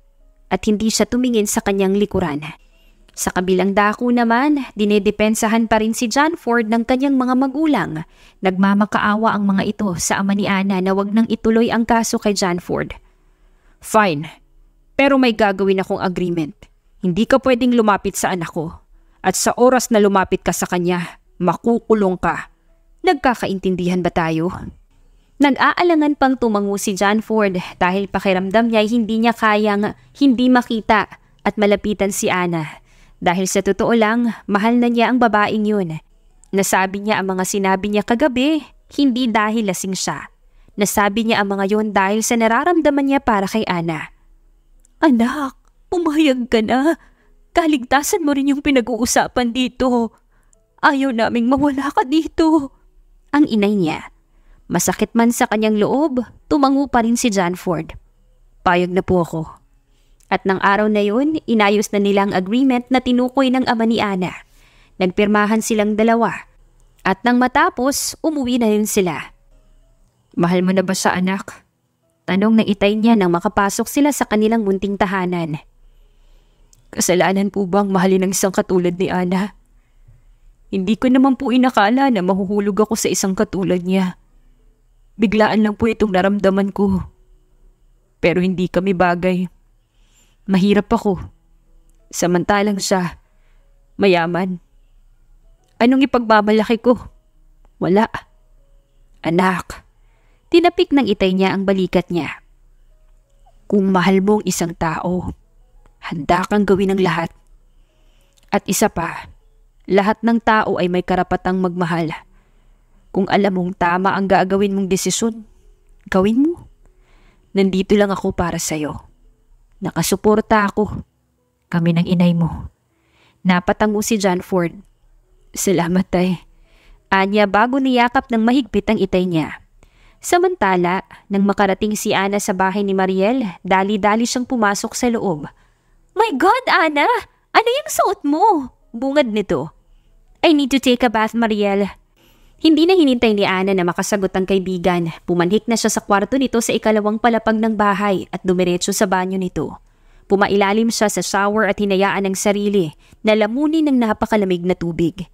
at hindi siya tumingin sa kanyang likuran. Sa kabilang dako naman, dinedepensahan pa rin si John Ford ng kanyang mga magulang. Nagmamakaawa ang mga ito sa ama ni Ana na wag nang ituloy ang kaso kay John Ford. Fine, pero may gagawin akong agreement. Hindi ka pwedeng lumapit sa anak ko. At sa oras na lumapit ka sa kanya, makukulong ka. Nagkakaintindihan ba tayo? Nag-aalangan pang tumango si John Ford dahil pakiramdam niya ay hindi niya kayang hindi makita at malapitan si Ana dahil sa totoo lang, mahal na niya ang babaeng yun. Nasabi niya ang mga sinabi niya kagabi, hindi dahil lasing siya. Nasabi niya ang mga yun dahil sa nararamdaman niya para kay Ana. Anak, pumayag ka na. Kaligtasan mo rin yung pinag-uusapan dito. Ayaw naming mawala ka dito. Ang inay niya. Masakit man sa kanyang loob, tumango pa rin si John Ford. Payag na po ako. At ng araw na yun, inayos na nila ang agreement na tinukoy ng ama ni Ana. Nagpirmahan silang dalawa. At nang matapos, umuwi na yun sila. Mahal mo na ba sa anak? Tanong na itay niya nang makapasok sila sa kanilang munting tahanan. Kasalanan po bang mahalin ng isang katulad ni Ana? Hindi ko naman po inakala na mahuhulog ako sa isang katulad niya. Biglaan lang po itong naramdaman ko. Pero hindi kami bagay. Mahirap ako. Samantalang siya, mayaman. Anong ipagmamalaki ko? Wala. Anak, tinapik ng itay niya ang balikat niya. Kung mahal mo ang isang tao, handa kang gawin ang lahat. At isa pa, lahat ng tao ay may karapatang magmahal. Kung alam mong tama ang gagawin mong desisyon, gawin mo. Nandito lang ako para sa'yo. Nakasuporta ako. Kami ng inay mo. Napatango si John Ford. Salamat tay. Anya bago niyakap ng mahigpit ang itay niya. Samantala, nang makarating si Ana sa bahay ni Mariel, dali-dali siyang pumasok sa loob. My God, Ana! Ano yung suot mo? Bungad nito. I need to take a bath, Mariel. Hindi na hinintay ni Ana na makasagot ang kaibigan. Pumanhik na siya sa kwarto nito sa ikalawang palapag ng bahay at dumiretso sa banyo nito. Pumailalim siya sa shower at hinayaan ang sarili na lamunin ng napakalamig na tubig.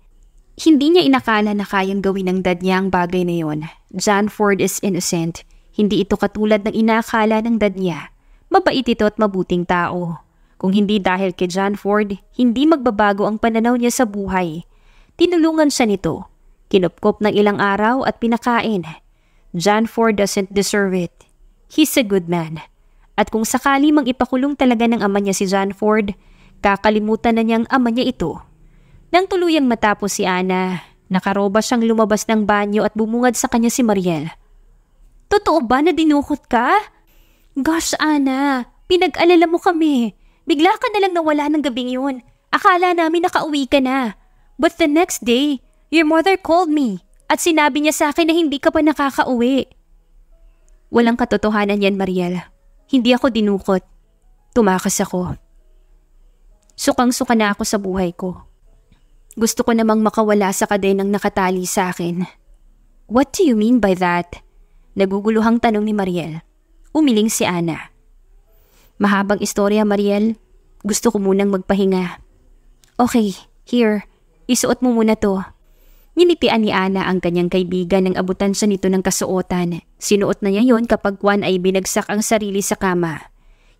Hindi niya inakala na kayang gawin ng dad niya ang bagay na yon. John Ford is innocent. Hindi ito katulad ng inakala ng dad niya. Mabait ito at mabuting tao. Kung hindi dahil kay John Ford, hindi magbabago ang pananaw niya sa buhay. Tinulungan siya nito Kinupkop ng ilang araw at pinakain. John Ford doesn't deserve it. He's a good man. At kung sakali mang ipakulong talaga ng ama niya si John Ford, kakalimutan na niyang ama niya ito. Nang tuluyang matapos si Ana, nakaroba siyang lumabas ng banyo at bumungad sa kanya si Mariel. Totoo ba na dinukot ka? Gosh, Ana, pinag-alala mo kami. Bigla ka na lang nawala ng gabing yun. Akala namin nakauwi ka na. But the next day, Your mother called me at sinabi niya sa akin na hindi ka pa nakakauwi. Walang katotohanan yan, Mariela. Hindi ako dinukot. Tumakas ako. Sukang-suka na ako sa buhay ko. Gusto ko namang makawala sa kaday ng nakatali sa akin. What do you mean by that? Naguguluhang tanong ni Mariel. Umiling si Ana. Mahabang istorya, Mariel. Gusto ko munang magpahinga. Okay, here. Isuot mo muna to. Ngilitian ni Ana ang kanyang kaibigan ng abutan siya nito ng kasuotan. Sinuot na niya yon kapag Juan ay binagsak ang sarili sa kama.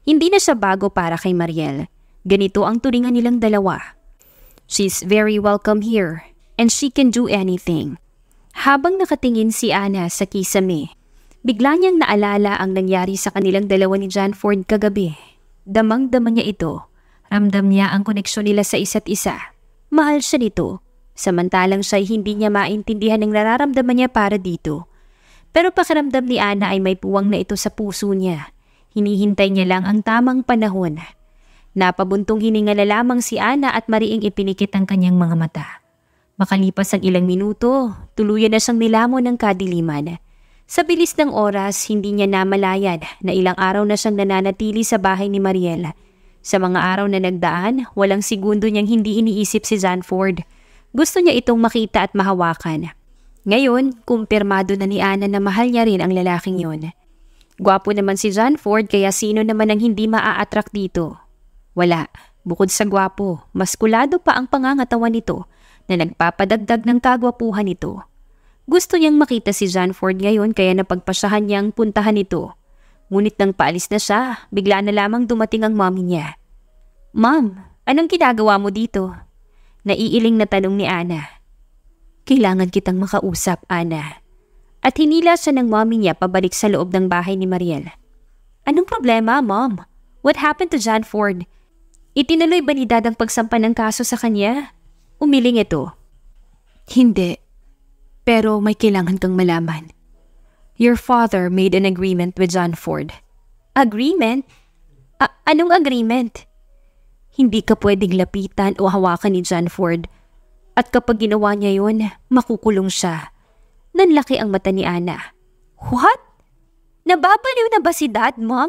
Hindi na siya bago para kay Mariel. Ganito ang turingan nilang dalawa. She's very welcome here and she can do anything. Habang nakatingin si Ana sa kisame, bigla niyang naalala ang nangyari sa kanilang dalawa ni John Ford kagabi. Damang-dama niya ito. Ramdam niya ang koneksyon nila sa isa't isa. Mahal siya nito Samantalang siya'y hindi niya maintindihan ang nararamdaman niya para dito. Pero pakiramdam ni Ana ay may puwang na ito sa puso niya. Hinihintay niya lang ang tamang panahon. Napabuntong hininga na lamang si Ana at mariing ipinikit ang kanyang mga mata. Makalipas ang ilang minuto, tuluyan na siyang nilamon ng kadiliman. Sa bilis ng oras, hindi niya namalayan na ilang araw na siyang nananatili sa bahay ni Mariela. Sa mga araw na nagdaan, walang segundo niyang hindi iniisip si Zanford. Gusto niya itong makita at mahawakan. Ngayon, kumpirmado na ni Ana na mahal niya rin ang lalaking yon. Gwapo naman si John Ford kaya sino naman ang hindi maa-attract dito? Wala. Bukod sa gwapo, maskulado pa ang pangangatawan nito na nagpapadagdag ng kagwapuhan nito. Gusto niyang makita si John Ford ngayon kaya napagpasahan niya ang puntahan nito. Ngunit nang paalis na siya, bigla na lamang dumating ang mommy niya. Ma'am, anong ginagawa mo dito? Naiiling na tanong ni Ana. Kailangan kitang makausap, Ana. At hinila siya ng mommy niya pabalik sa loob ng bahay ni Mariel. Anong problema, mom? What happened to John Ford? Itinuloy ba ni Dad ang pagsampa ng kaso sa kanya? Umiling ito. Hindi. Pero may kailangan kang malaman. Your father made an agreement with John Ford. Agreement? A anong agreement? Hindi ka pwedeng lapitan o hawakan ni John Ford. At kapag ginawa niya yon, makukulong siya. Nanlaki ang mata ni Ana. What? Nababaliw na ba si dad, mom?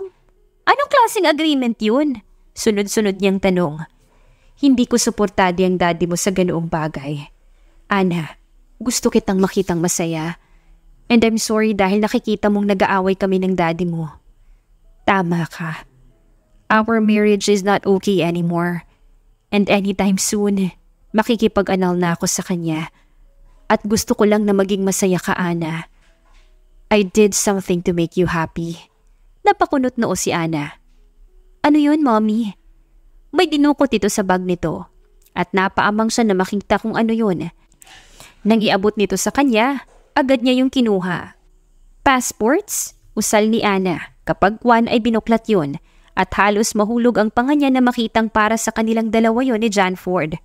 Anong klaseng agreement yun? Sunod-sunod niyang tanong. Hindi ko suportado ang daddy mo sa ganoong bagay. Ana, gusto kitang makitang masaya. And I'm sorry dahil nakikita mong nag-aaway kami ng daddy mo. Tama ka. Our marriage is not okay anymore. And anytime soon, makikipag-anal na ako sa kanya. At gusto ko lang na maging masaya ka, Ana. I did something to make you happy. Napakunot noo si Ana. Ano yun, mommy? May dinukot ito sa bag nito. At napaamang siya na makita kung ano yun. Nang iabot nito sa kanya, agad niya yung kinuha. Passports? Usal ni Ana. Kapag Juan ay binuklat yun, at halos mahulog ang panga niya na makitang para sa kanilang dalawa yon ni John Ford.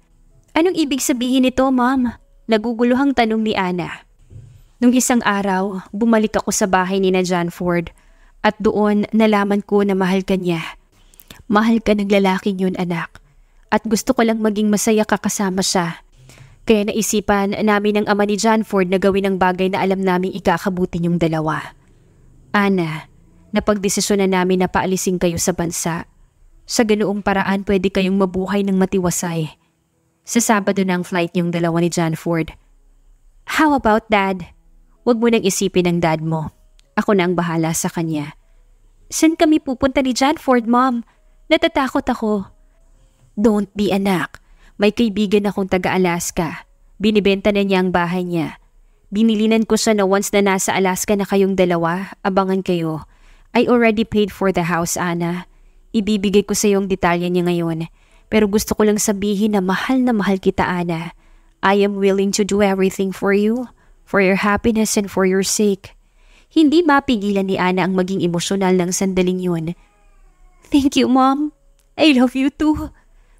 Anong ibig sabihin nito, ma'am? Naguguluhang tanong ni Ana. Nung isang araw, bumalik ako sa bahay ni na John Ford at doon nalaman ko na mahal ka niya. Mahal ka ng lalaking yun, anak. At gusto ko lang maging masaya ka kasama siya. Kaya naisipan namin ng ama ni John Ford na gawin ang bagay na alam naming ikakabuti niyong dalawa. Ana, napagdesisyonan namin na paalisin kayo sa bansa. Sa ganoong paraan pwede kayong mabuhay ng matiwasay. Sa Sabado na ang flight niyong dalawa ni John Ford. How about dad? Huwag mo nang isipin ang dad mo. Ako na ang bahala sa kanya. San kami pupunta ni John Ford, mom? Natatakot ako. Don't be anak. May kaibigan akong taga-Alaska. Binibenta na niya ang bahay niya. Binilinan ko siya na once na nasa Alaska na kayong dalawa, abangan kayo. I already paid for the house, Ana. Ibibigay ko sa iyo detalye niya ngayon. Pero gusto ko lang sabihin na mahal na mahal kita, Ana. I am willing to do everything for you, for your happiness and for your sake. Hindi mapigilan ni Ana ang maging emosyonal ng sandaling yun. Thank you, Mom. I love you too.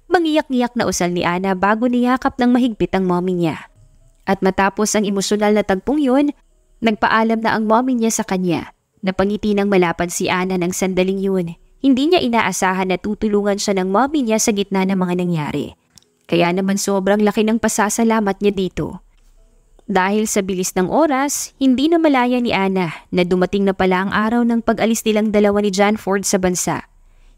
Mangiyak-ngiyak na usal ni Ana bago niyakap ng mahigpit ang mommy niya. At matapos ang emosyonal na tagpong yun, nagpaalam na ang mommy niya sa kanya Napangiti nang malapad si Ana ng sandaling yun. Hindi niya inaasahan na tutulungan siya ng mommy niya sa gitna ng mga nangyari. Kaya naman sobrang laki ng pasasalamat niya dito. Dahil sa bilis ng oras, hindi na malaya ni Ana na dumating na pala ang araw ng pag-alis nilang dalawa ni John Ford sa bansa.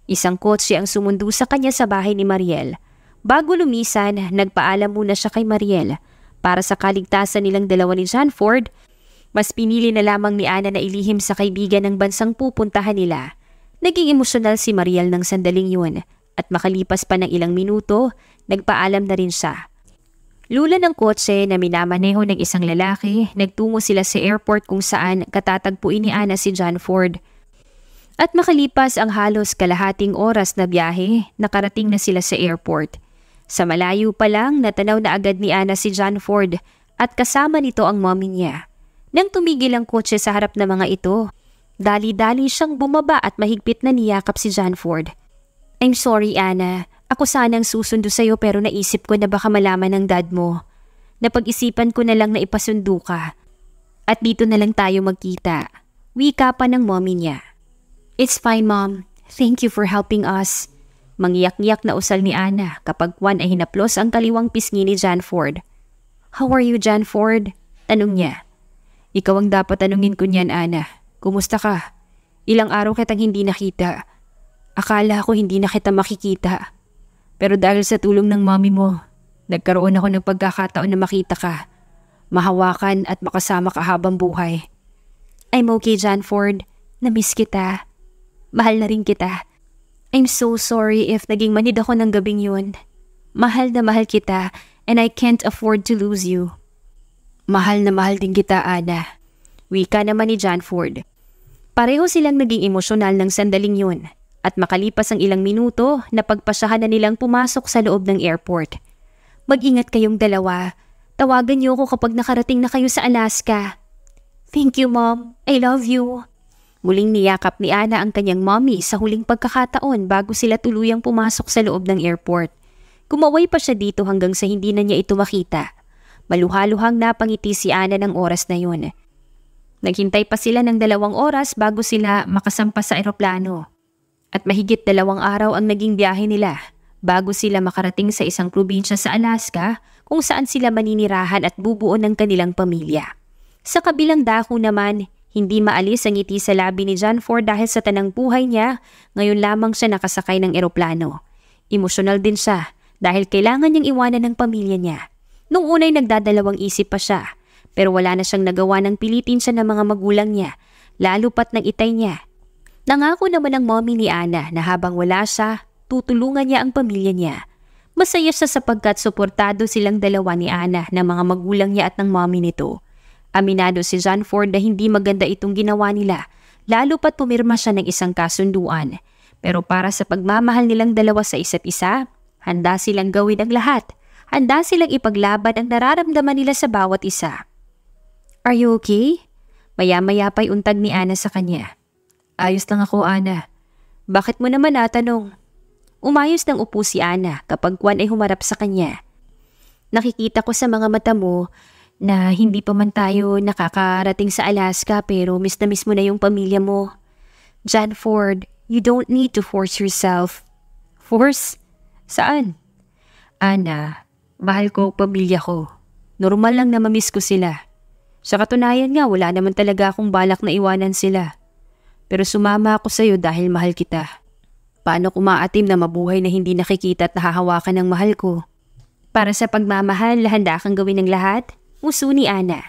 Isang kotse ang sumundo sa kanya sa bahay ni Mariel. Bago lumisan, nagpaalam muna siya kay Mariel para sa kaligtasan nilang dalawa ni John Ford mas pinili na lamang ni Ana na ilihim sa kaibigan ng bansang pupuntahan nila. Naging emosyonal si Mariel ng sandaling yun at makalipas pa ng ilang minuto, nagpaalam na rin siya. Lula ng kotse na minamaneho ng isang lalaki, nagtungo sila sa airport kung saan katatagpuin ni Ana si John Ford. At makalipas ang halos kalahating oras na biyahe, nakarating na sila sa airport. Sa malayo pa lang, natanaw na agad ni Ana si John Ford at kasama nito ang mommy niya nang tumigil ang kotse sa harap ng mga ito. Dali-dali siyang bumaba at mahigpit na niyakap si Janford. I'm sorry, Anna. Ako sanang susundo sa'yo pero naisip ko na baka malaman ng dad mo. Napag-isipan ko na lang na ipasundo ka. At dito na lang tayo magkita. Wika pa ng mommy niya. It's fine, mom. Thank you for helping us. Mangiyak-ngiyak na usal ni Anna kapag Juan ay hinaplos ang kaliwang pisngi ni Janford. How are you, Janford? Tanong niya. Ikaw ang dapat tanungin ko niyan, Ana. Kumusta ka? Ilang araw kitang hindi nakita. Akala ko hindi na kita makikita. Pero dahil sa tulong ng mami mo, nagkaroon ako ng pagkakataon na makita ka. Mahawakan at makasama ka habang buhay. I'm okay, Janford. Namiss kita. Mahal na rin kita. I'm so sorry if naging manid ako ng gabing yun. Mahal na mahal kita and I can't afford to lose you. Mahal na mahal din kita, Ana. Wika naman ni John Ford. Pareho silang naging emosyonal ng sandaling yun at makalipas ang ilang minuto, napagpasyahan na nilang pumasok sa loob ng airport. Mag-ingat kayong dalawa. Tawagan niyo ako kapag nakarating na kayo sa Alaska. Thank you, Mom. I love you. Muling niyakap ni Ana ang kanyang mommy sa huling pagkakataon bago sila tuluyang pumasok sa loob ng airport. Kumaway pa siya dito hanggang sa hindi na niya ito makita. Maluhaluhang napangiti si Ana ng oras na yun. Naghintay pa sila ng dalawang oras bago sila makasampa sa eroplano. At mahigit dalawang araw ang naging biyahe nila bago sila makarating sa isang probinsya sa Alaska kung saan sila maninirahan at bubuo ng kanilang pamilya. Sa kabilang dako naman, hindi maalis ang ngiti sa labi ni John Ford dahil sa tanang buhay niya, ngayon lamang siya nakasakay ng eroplano. Emosyonal din siya dahil kailangan niyang iwanan ng pamilya niya. Nung unay nagdadalawang isip pa siya, pero wala na siyang nagawa ng pilitin siya ng mga magulang niya, lalo pat ng itay niya. Nangako naman ang mommy ni Ana na habang wala siya, tutulungan niya ang pamilya niya. Masaya siya sapagkat suportado silang dalawa ni Ana ng mga magulang niya at ng mommy nito. Aminado si John Ford na hindi maganda itong ginawa nila, lalo pat pumirma siya ng isang kasunduan. Pero para sa pagmamahal nilang dalawa sa isa't isa, handa silang gawin ang lahat handa silang ipaglaban ang nararamdaman nila sa bawat isa. Are you okay? Maya-maya pa'y untag ni Ana sa kanya. Ayos lang ako, Ana. Bakit mo naman natanong? Umayos ng upo si Ana kapag Juan ay humarap sa kanya. Nakikita ko sa mga mata mo na hindi pa man tayo nakakarating sa Alaska pero miss na miss mo na yung pamilya mo. Jan Ford, you don't need to force yourself. Force? Saan? Ana, Mahal ko ang pamilya ko. Normal lang na mamiss ko sila. Sa katunayan nga, wala naman talaga akong balak na iwanan sila. Pero sumama ako sa iyo dahil mahal kita. Paano kumaatim na mabuhay na hindi nakikita at nahahawakan ng mahal ko? Para sa pagmamahal, handa kang gawin ng lahat? Uso ni Ana.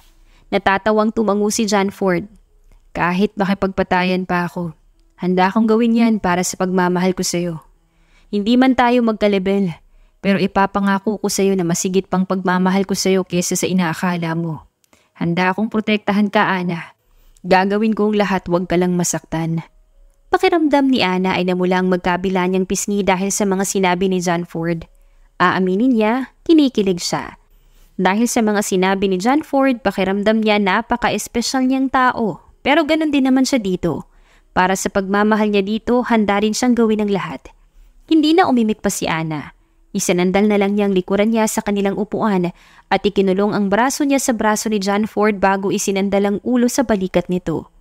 Natatawang tumangu si John Ford. Kahit makipagpatayan pa ako, handa akong gawin yan para sa pagmamahal ko sa iyo. Hindi man tayo magkalebel, pero ipapangako ko sa iyo na masigit pang pagmamahal ko sa iyo kesa sa inaakala mo. Handa akong protektahan ka, Ana. Gagawin kong lahat, huwag ka lang masaktan. Pakiramdam ni Ana ay namula ang magkabila niyang pisngi dahil sa mga sinabi ni John Ford. Aaminin niya, kinikilig siya. Dahil sa mga sinabi ni John Ford, pakiramdam niya napaka-espesyal niyang tao. Pero ganun din naman siya dito. Para sa pagmamahal niya dito, handa rin siyang gawin ang lahat. Hindi na umimik pa si Ana. Isinandal na lang niya ang likuran niya sa kanilang upuan at ikinulong ang braso niya sa braso ni John Ford bago isinandal ang ulo sa balikat nito.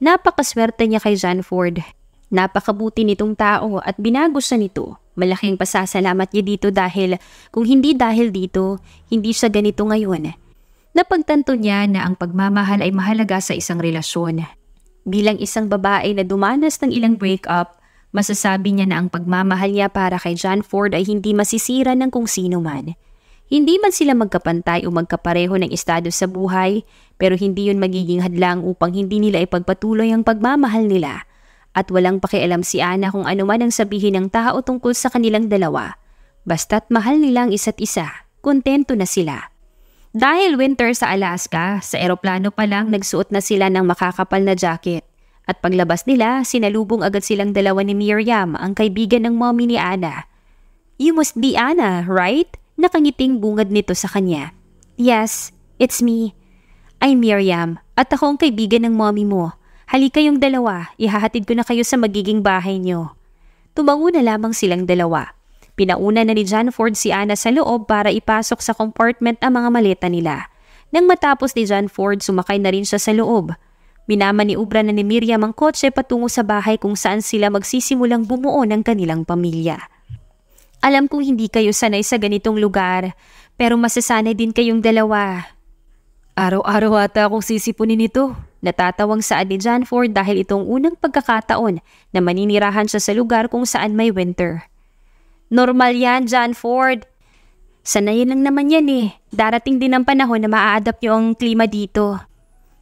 Napakaswerte niya kay John Ford. Napakabuti nitong tao at binago siya nito. Malaking pasasalamat niya dito dahil kung hindi dahil dito, hindi siya ganito ngayon. Napagtanto niya na ang pagmamahal ay mahalaga sa isang relasyon. Bilang isang babae na dumanas ng ilang breakup, Masasabi niya na ang pagmamahal niya para kay John Ford ay hindi masisira ng kung sino man. Hindi man sila magkapantay o magkapareho ng estado sa buhay, pero hindi yun magiging hadlang upang hindi nila ipagpatuloy ang pagmamahal nila. At walang pakialam si Ana kung ano man ang sabihin ng tao tungkol sa kanilang dalawa. Basta't mahal nila ang isa't isa, kontento na sila. Dahil winter sa Alaska, sa eroplano pa lang nagsuot na sila ng makakapal na jacket. At paglabas nila, sinalubong agad silang dalawa ni Miriam, ang kaibigan ng mommy ni Anna. You must be Anna, right? Nakangiting bungad nito sa kanya. Yes, it's me. I'm Miriam, at ako ang kaibigan ng mommy mo. Halika yung dalawa, ihahatid ko na kayo sa magiging bahay niyo. Tumango na lamang silang dalawa. Pinauna na ni John Ford si Anna sa loob para ipasok sa compartment ang mga maleta nila. Nang matapos ni John Ford, sumakay na rin siya sa loob. Minamaniubra na ni Miriam ang kotse patungo sa bahay kung saan sila magsisimulang bumuo ng kanilang pamilya. Alam kong hindi kayo sanay sa ganitong lugar, pero masasanay din kayong dalawa. Araw-araw ata akong sisipunin ito. Natatawang saan ni John Ford dahil itong unang pagkakataon na maninirahan siya sa lugar kung saan may winter. Normal yan, John Ford. Sanayin lang naman yan eh. Darating din ang panahon na maa-adapt niyo ang klima dito.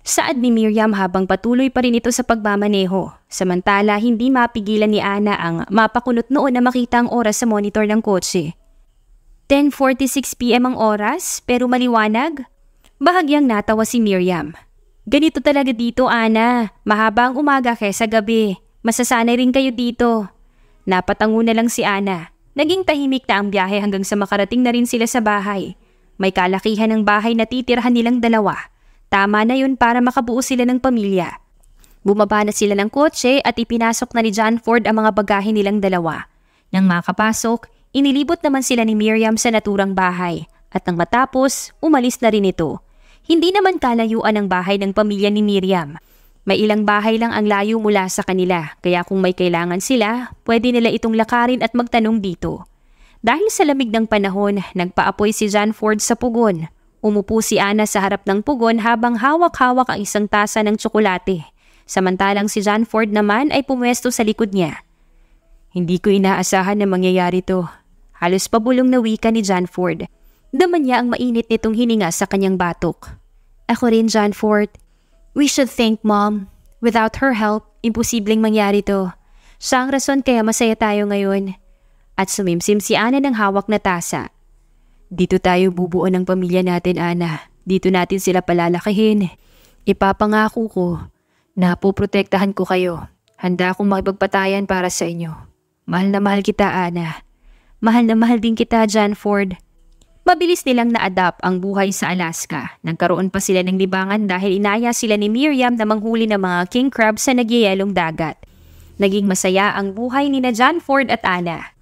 Saad ni Miriam habang patuloy pa rin ito sa pagmamaneho. Samantala, hindi mapigilan ni Ana ang mapakunot noon na makita ang oras sa monitor ng kotse. 10.46pm ang oras, pero maliwanag? Bahagyang natawa si Miriam. Ganito talaga dito, Ana. Mahaba ang umaga kesa gabi. Masasanay rin kayo dito. Napatango na lang si Ana. Naging tahimik na ang biyahe hanggang sa makarating na rin sila sa bahay. May kalakihan ng bahay na titirhan nilang dalawa. Tama na yun para makabuo sila ng pamilya. Bumaba na sila ng kotse at ipinasok na ni John Ford ang mga bagahe nilang dalawa. Nang makapasok, inilibot naman sila ni Miriam sa naturang bahay at nang matapos, umalis na rin ito. Hindi naman kalayuan ang bahay ng pamilya ni Miriam. May ilang bahay lang ang layo mula sa kanila, kaya kung may kailangan sila, pwede nila itong lakarin at magtanong dito. Dahil sa lamig ng panahon, nagpaapoy si John Ford sa pugon Umupo si Ana sa harap ng pugon habang hawak-hawak ang isang tasa ng tsokolate. Samantalang si John Ford naman ay pumwesto sa likod niya. Hindi ko inaasahan na mangyayari to. Halos pabulong na wika ni John Ford. Daman niya ang mainit nitong hininga sa kanyang batok. Ako rin, John Ford. We should thank Mom. Without her help, imposibleng mangyari to. Siya ang rason kaya masaya tayo ngayon. At sumimsim si Ana ng hawak na tasa. Dito tayo bubuo ng pamilya natin, Ana. Dito natin sila palalakihin. Ipapangako ko na puprotektahan ko kayo. Handa akong makipagpatayan para sa inyo. Mahal na mahal kita, Ana. Mahal na mahal din kita, John Ford. Mabilis nilang na-adapt ang buhay sa Alaska. Nagkaroon pa sila ng libangan dahil inaya sila ni Miriam na manghuli ng mga king crab sa nagyayelong dagat. Naging masaya ang buhay ni na John Ford at Ana.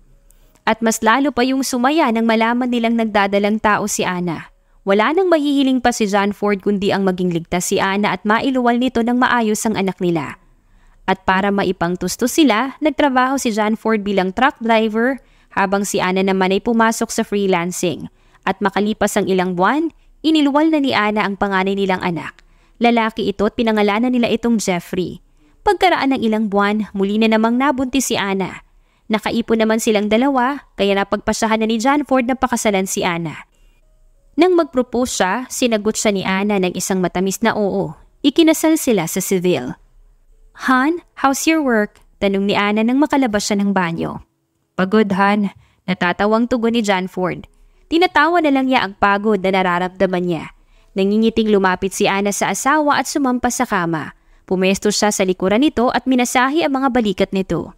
At mas lalo pa yung sumaya nang malaman nilang nagdadalang tao si Ana. Wala nang mahihiling pa si John Ford kundi ang maging ligtas si Ana at mailuwal nito ng maayos ang anak nila. At para maipangtustos sila, nagtrabaho si John Ford bilang truck driver habang si Ana naman ay pumasok sa freelancing. At makalipas ang ilang buwan, iniluwal na ni Ana ang panganay nilang anak. Lalaki ito at pinangalanan nila itong Jeffrey. Pagkaraan ng ilang buwan, muli na namang nabuntis si Ana. Nakaipon naman silang dalawa kaya napagpasahan na ni John Ford na pakasalan si Ana. Nang magpropose siya, sinagot siya ni Ana ng isang matamis na oo. Ikinasal sila sa Seville. Han, how's your work? Tanong ni Ana nang makalabas siya ng banyo. Pagod, Han. Natatawang tugon ni John Ford. Tinatawa na lang niya ang pagod na nararamdaman niya. Nangingiting lumapit si Ana sa asawa at sumampas sa kama. Pumesto siya sa likuran nito at minasahi ang mga balikat nito.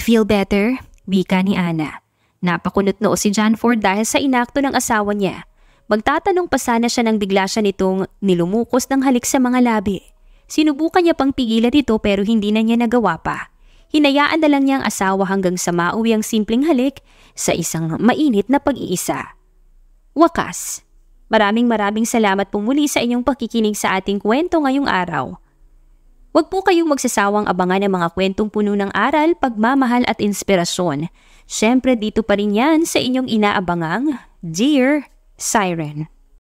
Feel better? Wika ni Ana. Napakunot noo si John Ford dahil sa inakto ng asawa niya. Magtatanong pa sana siya nang bigla siya nitong nilumukos ng halik sa mga labi. Sinubukan niya pang pigilan ito pero hindi na niya nagawa pa. Hinayaan na lang niya ang asawa hanggang sa mauwi ang simpleng halik sa isang mainit na pag-iisa. Wakas! Maraming maraming salamat po muli sa inyong pakikinig sa ating kwento ngayong araw. Huwag po kayong magsasawang abangan ng mga kwentong puno ng aral, pagmamahal at inspirasyon. Siyempre dito pa rin yan sa inyong inaabangang Dear Siren.